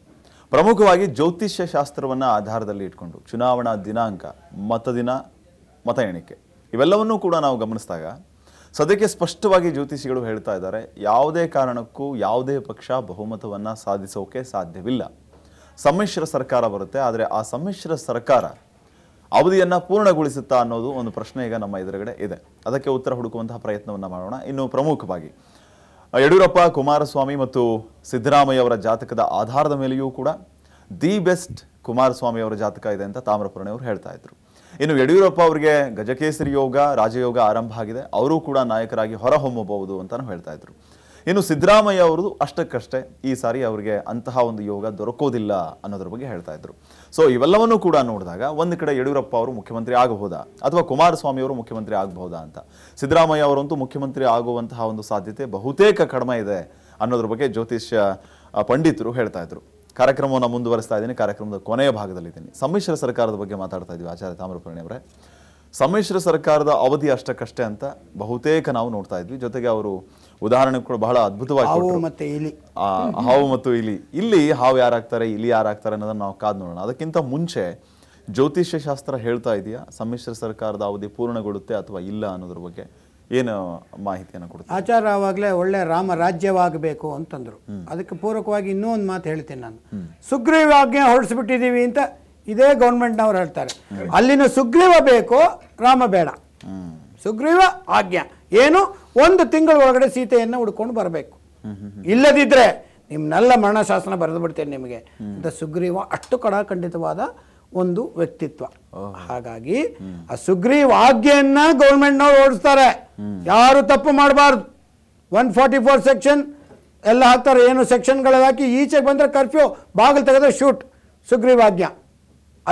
ಪ್ರಮುಖವಾಗಿ ಜ್ಯೋತಿಷ್ಯ ಶಾಸ್ತ್ರವನ್ನು ಆಧಾರದಲ್ಲಿ ಇಟ್ಕೊಂಡು ಚುನಾವಣಾ ದಿನಾಂಕ ಮತದಿನ ಮತ ಎಣಿಕೆ ಇವೆಲ್ಲವನ್ನೂ ಕೂಡ ನಾವು ಗಮನಿಸಿದಾಗ ಸದ್ಯಕ್ಕೆ ಸ್ಪಷ್ಟವಾಗಿ ಜ್ಯೋತಿಷಿಗಳು ಹೇಳ್ತಾ ಇದ್ದಾರೆ ಯಾವುದೇ ಕಾರಣಕ್ಕೂ ಯಾವುದೇ ಪಕ್ಷ ಬಹುಮತವನ್ನು ಸಾಧಿಸೋಕೆ ಸಾಧ್ಯವಿಲ್ಲ ಸಮ್ಮಿಶ್ರ ಸರ್ಕಾರ ಬರುತ್ತೆ ಆದರೆ ಆ ಸಮ್ಮಿಶ್ರ ಸರ್ಕಾರ ಅವಧಿಯನ್ನು ಪೂರ್ಣಗೊಳಿಸುತ್ತಾ ಅನ್ನೋದು ಒಂದು ಪ್ರಶ್ನೆ ಈಗ ನಮ್ಮ ಎದುರುಗಡೆ ಇದೆ ಅದಕ್ಕೆ ಉತ್ತರ ಹುಡುಕುವಂತಹ ಪ್ರಯತ್ನವನ್ನು ಮಾಡೋಣ ಇನ್ನು ಪ್ರಮುಖವಾಗಿ ಯಡಿಯೂರಪ್ಪ ಕುಮಾರಸ್ವಾಮಿ ಮತ್ತು ಸಿದ್ದರಾಮಯ್ಯ ಅವರ ಜಾತಕದ ಆಧಾರದ ಮೇಲೆಯೂ ಕೂಡ ದಿ ಬೆಸ್ಟ್ ಕುಮಾರಸ್ವಾಮಿ ಅವರ ಜಾತಕ ಇದೆ ಅಂತ ಅವರು ಹೇಳ್ತಾ ಇದ್ರು ಇನ್ನು ಯಡಿಯೂರಪ್ಪ ಅವರಿಗೆ ಗಜಕೇಸರಿ ಯೋಗ ರಾಜಯೋಗ ಆರಂಭ ಆಗಿದೆ ಅವರು ಕೂಡ ನಾಯಕರಾಗಿ ಹೊರಹೊಮ್ಮಬಹುದು ಅಂತಾನು ಹೇಳ್ತಾ ಇದ್ರು ಇನ್ನು ಸಿದ್ದರಾಮಯ್ಯ ಅವರದು ಅಷ್ಟಕ್ಕಷ್ಟೇ ಈ ಸಾರಿ ಅವರಿಗೆ ಅಂತಹ ಒಂದು ಯೋಗ ದೊರಕೋದಿಲ್ಲ ಅನ್ನೋದ್ರ ಬಗ್ಗೆ ಹೇಳ್ತಾ ಇದ್ರು ಸೊ ಇವೆಲ್ಲವನ್ನೂ ಕೂಡ ನೋಡಿದಾಗ ಒಂದು ಕಡೆ ಯಡಿಯೂರಪ್ಪ ಅವರು ಮುಖ್ಯಮಂತ್ರಿ ಆಗಬಹುದಾ ಅಥವಾ ಕುಮಾರಸ್ವಾಮಿ ಅವರು ಮುಖ್ಯಮಂತ್ರಿ ಆಗಬಹುದಾ ಅಂತ ಸಿದ್ದರಾಮಯ್ಯ ಅವರಂತೂ ಮುಖ್ಯಮಂತ್ರಿ ಆಗುವಂತಹ ಒಂದು ಸಾಧ್ಯತೆ ಬಹುತೇಕ ಕಡಿಮೆ ಇದೆ ಅನ್ನೋದ್ರ ಬಗ್ಗೆ ಜ್ಯೋತಿಷ್ಯ ಪಂಡಿತರು ಹೇಳ್ತಾ ಇದ್ರು ಕಾರ್ಯಕ್ರಮವನ್ನು ಮುಂದುವರಿಸ್ತಾ ಇದ್ದೀನಿ ಕಾರ್ಯಕ್ರಮದ ಕೊನೆಯ ಭಾಗದಲ್ಲಿ ಇದ್ದೀನಿ ಸಮ್ಮಿಶ್ರ ಸರ್ಕಾರದ ಬಗ್ಗೆ ಮಾತಾಡ್ತಾ ಇದ್ವಿ ಆಚಾರ್ಯ ಅವರೇ ಸಮ್ಮಿಶ್ರ ಸರ್ಕಾರದ ಅವಧಿ ಅಷ್ಟಕ್ಕಷ್ಟೇ ಅಂತ ಬಹುತೇಕ ನಾವು ನೋಡ್ತಾ ಇದ್ವಿ ಜೊತೆಗೆ ಅವರು ಉದಾಹರಣೆ ಕೂಡ ಬಹಳ ಅದ್ಭುತವಾಗಿ ಇಲಿ ಹಾವು ಮತ್ತು ಇಲಿ ಇಲ್ಲಿ ಹಾವು ಯಾರಾಗ್ತಾರೆ ಇಲಿ ಯಾರಾಗ್ತಾರೆ ಅನ್ನೋದನ್ನ ನಾವು ಕಾದ್ ನೋಡೋಣ ಅದಕ್ಕಿಂತ ಮುಂಚೆ ಜ್ಯೋತಿಷ್ಯ ಶಾಸ್ತ್ರ ಹೇಳ್ತಾ ಇದೆಯಾ ಸಮ್ಮಿಶ್ರ ಸರ್ಕಾರದ ಅವಧಿ ಪೂರ್ಣಗೊಳ್ಳುತ್ತೆ ಅಥವಾ ಇಲ್ಲ ಅನ್ನೋದ್ರ ಬಗ್ಗೆ ಏನು ಮಾಹಿತಿಯನ್ನು ಕೊಡ್ತಾರೆ ಆಚಾರ ಆವಾಗಲೇ ಒಳ್ಳೆ ರಾಮ ರಾಜ್ಯವಾಗಬೇಕು ಅಂತಂದ್ರು ಅದಕ್ಕೆ ಪೂರಕವಾಗಿ ಇನ್ನೂ ಒಂದು ಮಾತು ಹೇಳ್ತೀನಿ ನಾನು ಸುಗ್ರೀವಾಜ್ಞೆ ಹೊರಡಿಸ್ಬಿಟ್ಟಿದ್ದೀವಿ ಅಂತ ಇದೇ ಗೌರ್ಮೆಂಟ್ನವ್ರು ಹೇಳ್ತಾರೆ ಅಲ್ಲಿನ ಸುಗ್ರೀವ ಬೇಕು ರಾಮ ಬೇಡ ಸುಗ್ರೀವ ಆಜ್ಞೆ ಏನು ಒಂದು ತಿಂಗಳ ಒಳಗಡೆ ಸೀತೆಯನ್ನು ಹುಡ್ಕೊಂಡು ಬರಬೇಕು ಇಲ್ಲದಿದ್ದರೆ ನಿಮ್ಮನ್ನೆಲ್ಲ ಮರಣಶಾಸನ ಬರೆದು ಬಿಡ್ತೇನೆ ನಿಮಗೆ ಅಂತ ಸುಗ್ರೀವ ಅಷ್ಟು ಕಡಾಖಂಡಿತವಾದ ಒಂದು ವ್ಯಕ್ತಿತ್ವ ಹಾಗಾಗಿ ಆ ಸುಗ್ರೀವಾಜ್ಞೆಯನ್ನ ಗೌರ್ಮೆಂಟ್ನವ್ರು ಓಡಿಸ್ತಾರೆ ಯಾರು ತಪ್ಪು ಮಾಡಬಾರ್ದು ಒನ್ ಫಾರ್ಟಿ ಫೋರ್ ಸೆಕ್ಷನ್ ಎಲ್ಲ ಹಾಕ್ತಾರೆ ಏನು ಸೆಕ್ಷನ್ಗಳೆಲ್ಲ ಹಾಕಿ ಈಚೆಗೆ ಬಂದರೆ ಕರ್ಫ್ಯೂ ಬಾಗಿಲು ತೆಗೆದ ಶೂಟ್ ಸುಗ್ರೀವಾಜ್ಞ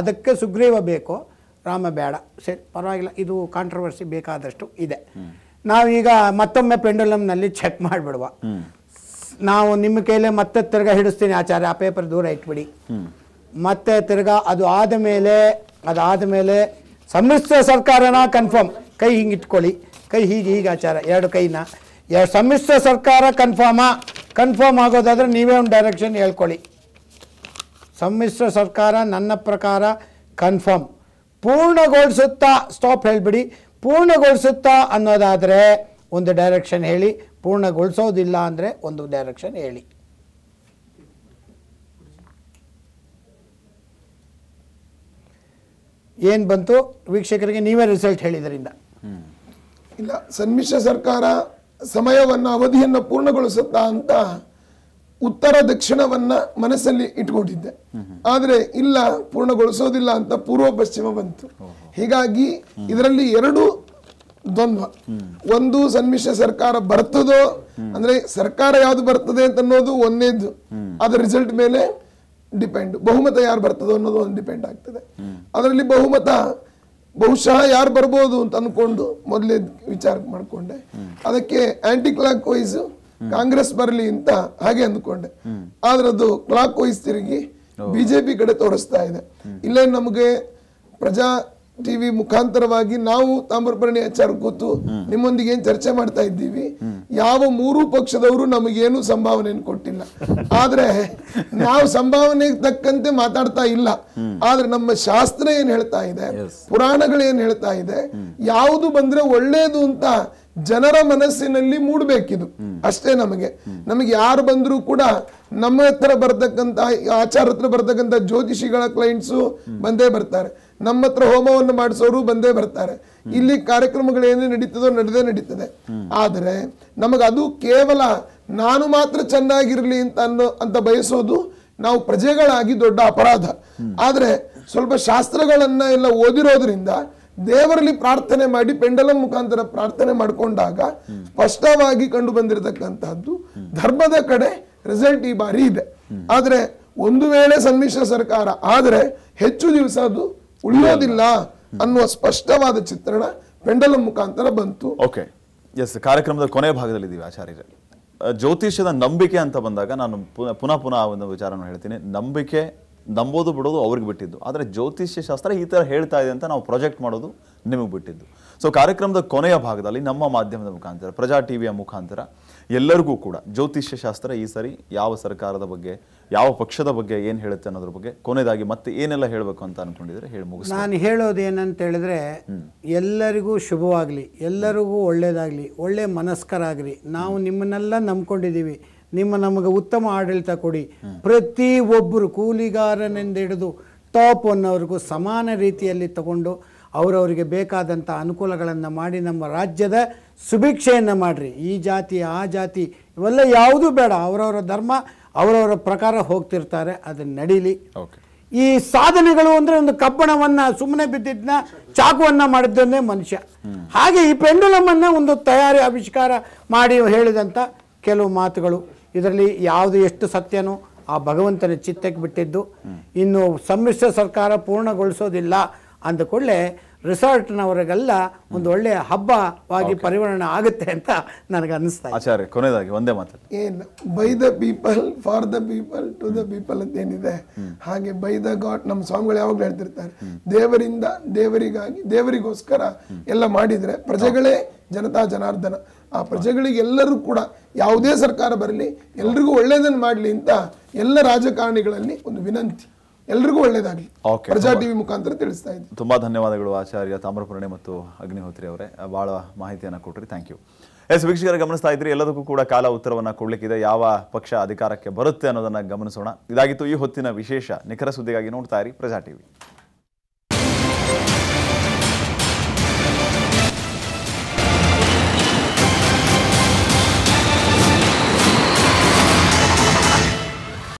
ಅದಕ್ಕೆ ಸುಗ್ರೀವ ಬೇಕು ರಾಮ ಬೇಡ ಸರಿ ಪರವಾಗಿಲ್ಲ ಇದು ಕಾಂಟ್ರವರ್ಸಿ ಬೇಕಾದಷ್ಟು ಇದೆ ನಾವೀಗ ಮತ್ತೊಮ್ಮೆ ಪೆಂಡುಲಮ್ನಲ್ಲಿ ಚೆಕ್ ಮಾಡಿಬಿಡುವ ನಾವು ನಿಮ್ಮ ಕೈಲೇ ಮತ್ತೆ ತಿರ್ಗಾ ಹಿಡಿಸ್ತೀನಿ ಆಚಾರ್ಯ ಆ ಪೇಪರ್ ದೂರ ಇಟ್ಬಿಡಿ ಮತ್ತೆ ತಿರ್ಗಾ ಅದು ಆದ ಮೇಲೆ ಅದಾದ ಮೇಲೆ ಸಮ್ಮಿಶ್ರ ಸರ್ಕಾರನ ಕನ್ಫರ್ಮ್ ಕೈ ಹಿಂಗೆ ಇಟ್ಕೊಳ್ಳಿ ಕೈ ಹೀಗೆ ಹೀಗೆ ಆಚಾರ ಎರಡು ಕೈನ ಸಮ್ಮಿಶ್ರ ಸರ್ಕಾರ ಕನ್ಫರ್ಮಾ ಕನ್ಫರ್ಮ್ ಆಗೋದಾದ್ರೆ ನೀವೇ ಒಂದು ಡೈರೆಕ್ಷನ್ ಹೇಳ್ಕೊಳ್ಳಿ ಸಮ್ಮಿಶ್ರ ಸರ್ಕಾರ ನನ್ನ ಪ್ರಕಾರ ಕನ್ಫರ್ಮ್ ಪೂರ್ಣಗೊಳಿಸುತ್ತಾ ಸ್ಟಾಪ್ ಹೇಳಿಬಿಡಿ ಪೂರ್ಣಗೊಳಿಸುತ್ತಾ ಅನ್ನೋದಾದರೆ ಒಂದು ಡೈರೆಕ್ಷನ್ ಹೇಳಿ ಪೂರ್ಣಗೊಳಿಸೋದಿಲ್ಲ ಅಂದರೆ ಒಂದು ಡೈರೆಕ್ಷನ್ ಹೇಳಿ ಏನು ಬಂತು ವೀಕ್ಷಕರಿಗೆ ನೀವೇ ರಿಸಲ್ಟ್ ಹೇಳಿದ್ರಿಂದ ಇಲ್ಲ ಸಮ್ಮಿಶ್ರ ಸರ್ಕಾರ ಸಮಯವನ್ನು ಅವಧಿಯನ್ನು ಪೂರ್ಣಗೊಳಿಸುತ್ತಾ ಅಂತ ಉತ್ತರ ದಕ್ಷಿಣವನ್ನ ಮನಸ್ಸಲ್ಲಿ ಇಟ್ಕೊಂಡಿದ್ದೆ ಆದರೆ ಇಲ್ಲ ಪೂರ್ಣಗೊಳಿಸೋದಿಲ್ಲ ಅಂತ ಪೂರ್ವ ಪಶ್ಚಿಮ ಬಂತು ಹೀಗಾಗಿ ಇದರಲ್ಲಿ ಎರಡು ದ್ವಂದ್ವ ಒಂದು ಸನ್ಮಿಶ್ರ ಸರ್ಕಾರ ಬರ್ತದೋ ಅಂದ್ರೆ ಸರ್ಕಾರ ಯಾವ್ದು ಬರ್ತದೆ ಅಂತ ಅನ್ನೋದು ಒಂದೇದು ಅದರ ರಿಸಲ್ಟ್ ಮೇಲೆ ಡಿಪೆಂಡ್ ಬಹುಮತ ಯಾರು ಬರ್ತದೋ ಅನ್ನೋದು ಒಂದು ಡಿಪೆಂಡ್ ಆಗ್ತದೆ ಅದರಲ್ಲಿ ಬಹುಮತ ಬಹುಶಃ ಯಾರು ಬರ್ಬೋದು ಅಂತ ಅನ್ಕೊಂಡು ಮೊದಲೇ ವಿಚಾರ ಮಾಡಿಕೊಂಡೆ ಅದಕ್ಕೆ ಆಂಟಿ ಕ್ಲಾಕ್ ವೈಸು ಕಾಂಗ್ರೆಸ್ ಬರಲಿ ಅಂತ ಹಾಗೆ ಅಂದ್ಕೊಂಡೆ ಆದ್ರೆ ಅದು ಕ್ಲಾಕ್ ವೈಸ್ ತಿರುಗಿ ಬಿಜೆಪಿ ಕಡೆ ತೋರಿಸ್ತಾ ಇದೆ ಇಲ್ಲೇ ನಮಗೆ ಪ್ರಜಾ ಟಿವಿ ಮುಖಾಂತರವಾಗಿ ನಾವು ತಾಮ್ರಪರ್ಣಿ ಆಚಾರ ಕೂತು ನಿಮ್ಮೊಂದಿಗೆ ಏನ್ ಚರ್ಚೆ ಮಾಡ್ತಾ ಇದ್ದೀವಿ ಯಾವ ಮೂರು ಪಕ್ಷದವರು ನಮಗೇನು ಸಂಭಾವನೆ ಕೊಟ್ಟಿಲ್ಲ ಆದ್ರೆ ನಾವು ಸಂಭಾವನೆ ತಕ್ಕಂತೆ ಮಾತಾಡ್ತಾ ಇಲ್ಲ ಆದ್ರೆ ನಮ್ಮ ಶಾಸ್ತ್ರ ಏನ್ ಹೇಳ್ತಾ ಇದೆ ಪುರಾಣಗಳು ಏನ್ ಹೇಳ್ತಾ ಇದೆ ಯಾವುದು ಬಂದ್ರೆ ಒಳ್ಳೇದು ಅಂತ ಜನರ ಮನಸ್ಸಿನಲ್ಲಿ ಮೂಡಬೇಕಿದು ಅಷ್ಟೇ ನಮಗೆ ನಮಗೆ ಯಾರು ಬಂದರೂ ಕೂಡ ನಮ್ಮ ಹತ್ರ ಬರ್ತಕ್ಕಂಥ ಆಚಾರ ಹತ್ರ ಬರ್ತಕ್ಕಂಥ ಜ್ಯೋತಿಷಿಗಳ ಕ್ಲೈಂಟ್ಸು ಬಂದೇ ಬರ್ತಾರೆ ನಮ್ಮ ಹತ್ರ ಹೋಮವನ್ನು ಮಾಡಿಸೋರು ಬಂದೇ ಬರ್ತಾರೆ ಇಲ್ಲಿ ಕಾರ್ಯಕ್ರಮಗಳು ಏನೇ ನಡೀತದೋ ನಡೆದೇ ನಡೀತದೆ ಆದರೆ ಅದು ಕೇವಲ ನಾನು ಮಾತ್ರ ಚೆನ್ನಾಗಿರ್ಲಿ ಅಂತ ಅನ್ನೋ ಅಂತ ಬಯಸೋದು ನಾವು ಪ್ರಜೆಗಳಾಗಿ ದೊಡ್ಡ ಅಪರಾಧ ಆದರೆ ಸ್ವಲ್ಪ ಶಾಸ್ತ್ರಗಳನ್ನ ಎಲ್ಲ ಓದಿರೋದ್ರಿಂದ ದೇವರಲ್ಲಿ ಪ್ರಾರ್ಥನೆ ಮಾಡಿ ಪೆಂಡಲಂ ಮುಖಾಂತರ ಪ್ರಾರ್ಥನೆ ಮಾಡಿಕೊಂಡಾಗ ಸ್ಪಷ್ಟವಾಗಿ ಕಂಡು ಬಂದಿರತಕ್ಕಂತಹದ್ದು ಧರ್ಮದ ಕಡೆ ರಿಸಲ್ಟ್ ಈ ಬಾರಿ ಇದೆ ಆದರೆ ಒಂದು ವೇಳೆ ಸಮ್ಮಿಶ್ರ ಸರ್ಕಾರ ಆದರೆ ಹೆಚ್ಚು ದಿವಸ ಅದು ಉಳಿಯೋದಿಲ್ಲ ಅನ್ನುವ ಸ್ಪಷ್ಟವಾದ ಚಿತ್ರಣ ಪೆಂಡಲಂ ಮುಖಾಂತರ ಬಂತು ಓಕೆ ಎಸ್ ಕಾರ್ಯಕ್ರಮದ ಕೊನೆಯ ಭಾಗದಲ್ಲಿ ಇದೀವಿ ಆಚಾರ್ಯರಲ್ಲಿ ಜ್ಯೋತಿಷ್ಯದ ನಂಬಿಕೆ ಅಂತ ಬಂದಾಗ ನಾನು ಪುನಃ ಪುನಃ ಆ ಒಂದು ವಿಚಾರವನ್ನು ಹೇಳ್ತೀನಿ ನಂಬಿಕೆ ನಂಬೋದು ಬಿಡೋದು ಅವ್ರಿಗೆ ಬಿಟ್ಟಿದ್ದು ಆದರೆ ಜ್ಯೋತಿಷ್ಯ ಶಾಸ್ತ್ರ ಈ ಥರ ಹೇಳ್ತಾ ಇದೆ ಅಂತ ನಾವು ಪ್ರೊಜೆಕ್ಟ್ ಮಾಡೋದು ನಿಮಗೆ ಬಿಟ್ಟಿದ್ದು ಸೊ ಕಾರ್ಯಕ್ರಮದ ಕೊನೆಯ ಭಾಗದಲ್ಲಿ ನಮ್ಮ ಮಾಧ್ಯಮದ ಮುಖಾಂತರ ಪ್ರಜಾ ಟಿ ವಿಯ ಮುಖಾಂತರ ಎಲ್ಲರಿಗೂ ಕೂಡ ಜ್ಯೋತಿಷ್ಯ ಶಾಸ್ತ್ರ ಈ ಸರಿ ಯಾವ ಸರ್ಕಾರದ ಬಗ್ಗೆ ಯಾವ ಪಕ್ಷದ ಬಗ್ಗೆ ಏನು ಹೇಳುತ್ತೆ ಅನ್ನೋದ್ರ ಬಗ್ಗೆ ಕೊನೆಯದಾಗಿ ಮತ್ತೆ ಏನೆಲ್ಲ ಹೇಳಬೇಕು ಅಂತ ಅನ್ಕೊಂಡಿದ್ರೆ ಹೇಳಿ ಮುಗಿಸ್ ನಾನು ಹೇಳೋದು ಏನಂತ ಹೇಳಿದ್ರೆ ಎಲ್ಲರಿಗೂ ಶುಭವಾಗಲಿ ಎಲ್ಲರಿಗೂ ಒಳ್ಳೇದಾಗಲಿ ಒಳ್ಳೆ ಮನಸ್ಕರಾಗಲಿ ನಾವು ನಿಮ್ಮನ್ನೆಲ್ಲ ನಂಬ್ಕೊಂಡಿದ್ದೀವಿ ನಿಮ್ಮ ನಮಗೆ ಉತ್ತಮ ಆಡಳಿತ ಕೊಡಿ ಪ್ರತಿ ಒಬ್ಬರು ಕೂಲಿಗಾರನೆಂದು ಟಾಪ್ ಅವ್ರಿಗೂ ಸಮಾನ ರೀತಿಯಲ್ಲಿ ತಗೊಂಡು ಅವರವರಿಗೆ ಬೇಕಾದಂಥ ಅನುಕೂಲಗಳನ್ನು ಮಾಡಿ ನಮ್ಮ ರಾಜ್ಯದ ಸುಭಿಕ್ಷೆಯನ್ನು ಮಾಡಿರಿ ಈ ಜಾತಿ ಆ ಜಾತಿ ಇವೆಲ್ಲ ಯಾವುದೂ ಬೇಡ ಅವರವರ ಧರ್ಮ ಅವರವರ ಪ್ರಕಾರ ಹೋಗ್ತಿರ್ತಾರೆ ಅದನ್ನು ನಡೀಲಿ ಈ ಸಾಧನೆಗಳು ಅಂದರೆ ಒಂದು ಕಬ್ಬಣವನ್ನು ಸುಮ್ಮನೆ ಬಿದ್ದಿದ್ದನ್ನ ಚಾಕುವನ್ನು ಮಾಡಿದ್ದನ್ನೇ ಮನುಷ್ಯ ಹಾಗೆ ಈ ಪೆಂಡುಲಮ್ಮನ್ನು ಒಂದು ತಯಾರಿ ಆವಿಷ್ಕಾರ ಮಾಡಿ ಹೇಳಿದಂಥ ಕೆಲವು ಮಾತುಗಳು ಇದರಲ್ಲಿ ಯಾವುದು ಎಷ್ಟು ಸತ್ಯನೋ ಆ ಭಗವಂತನ ಚಿತ್ತಕ್ಕೆ ಬಿಟ್ಟಿದ್ದು ಇನ್ನು ಸಮ್ಮಿಶ್ರ ಸರ್ಕಾರ ಪೂರ್ಣಗೊಳಿಸೋದಿಲ್ಲ ಅಂದ ಕೂಡಲೇ ರಿಸಾರ್ಟ್ನವರಿಗೆಲ್ಲ ಒಂದು ಒಳ್ಳೆಯ ಹಬ್ಬವಾಗಿ ಪರಿವರ್ಣೆ ಆಗುತ್ತೆ ಅಂತ ನನಗೆ ಅನಿಸ್ತಾ ಆಚಾರ್ಯ ಕೊನೆಯದಾಗಿ ಒಂದೇ ಮಾತು ಏನು by the people for the people to the people ಅಂತ ಏನಿದೆ ಹಾಗೆ ಬೈ ದ ಗಾಡ್ ನಮ್ಮ ಸ್ವಾಮಿಗಳು ಯಾವಾಗಲೂ ಹೇಳ್ತಿರ್ತಾರೆ ದೇವರಿಂದ ದೇವರಿಗಾಗಿ ದೇವರಿಗೋಸ್ಕರ ಎಲ್ಲ ಮಾಡಿದರೆ ಪ್ರಜೆಗಳೇ ಜನತಾ ಜನಾರ್ದನ ಆ ಪ್ರಜೆಗಳಿಗೆಲ್ಲರೂ ಕೂಡ ಯಾವುದೇ ಸರ್ಕಾರ ಬರಲಿ ಎಲ್ರಿಗೂ ಒಳ್ಳೇದನ್ನು ಮಾಡಲಿ ಅಂತ ಎಲ್ಲ ರಾಜಕಾರಣಿಗಳಲ್ಲಿ ಒಂದು ವಿನಂತಿ ಎಲ್ರಿಗೂ ಒಳ್ಳೇದಾಗಲಿ ಪ್ರಜಾ ಟಿವಿ ಮುಖಾಂತರ ತಿಳಿಸ್ತಾ ಇದ್ದೀನಿ ತುಂಬಾ ಧನ್ಯವಾದಗಳು ಆಚಾರ್ಯ ತಾಮ್ರಪುರಣೆ ಮತ್ತು ಅಗ್ನಿಹೋತ್ರಿ ಅವರೇ ಭಾಳ ಮಾಹಿತಿಯನ್ನು ಕೊಟ್ರಿ ಥ್ಯಾಂಕ್ ಯು ಎಸ್ ವೀಕ್ಷಕರ ಗಮನಿಸ್ತಾ ಇದ್ರಿ ಎಲ್ಲದಕ್ಕೂ ಕೂಡ ಕಾಲ ಉತ್ತರವನ್ನು ಕೊಡಲಿಕ್ಕಿದೆ ಯಾವ ಪಕ್ಷ ಅಧಿಕಾರಕ್ಕೆ ಬರುತ್ತೆ ಅನ್ನೋದನ್ನು ಗಮನಿಸೋಣ ಇದಾಗಿತ್ತು ಈ ಹೊತ್ತಿನ ವಿಶೇಷ ನಿಖರ ಸುದ್ದಿಗಾಗಿ ನೋಡ್ತಾ ಇರಿ ಪ್ರಜಾ ಟಿವಿ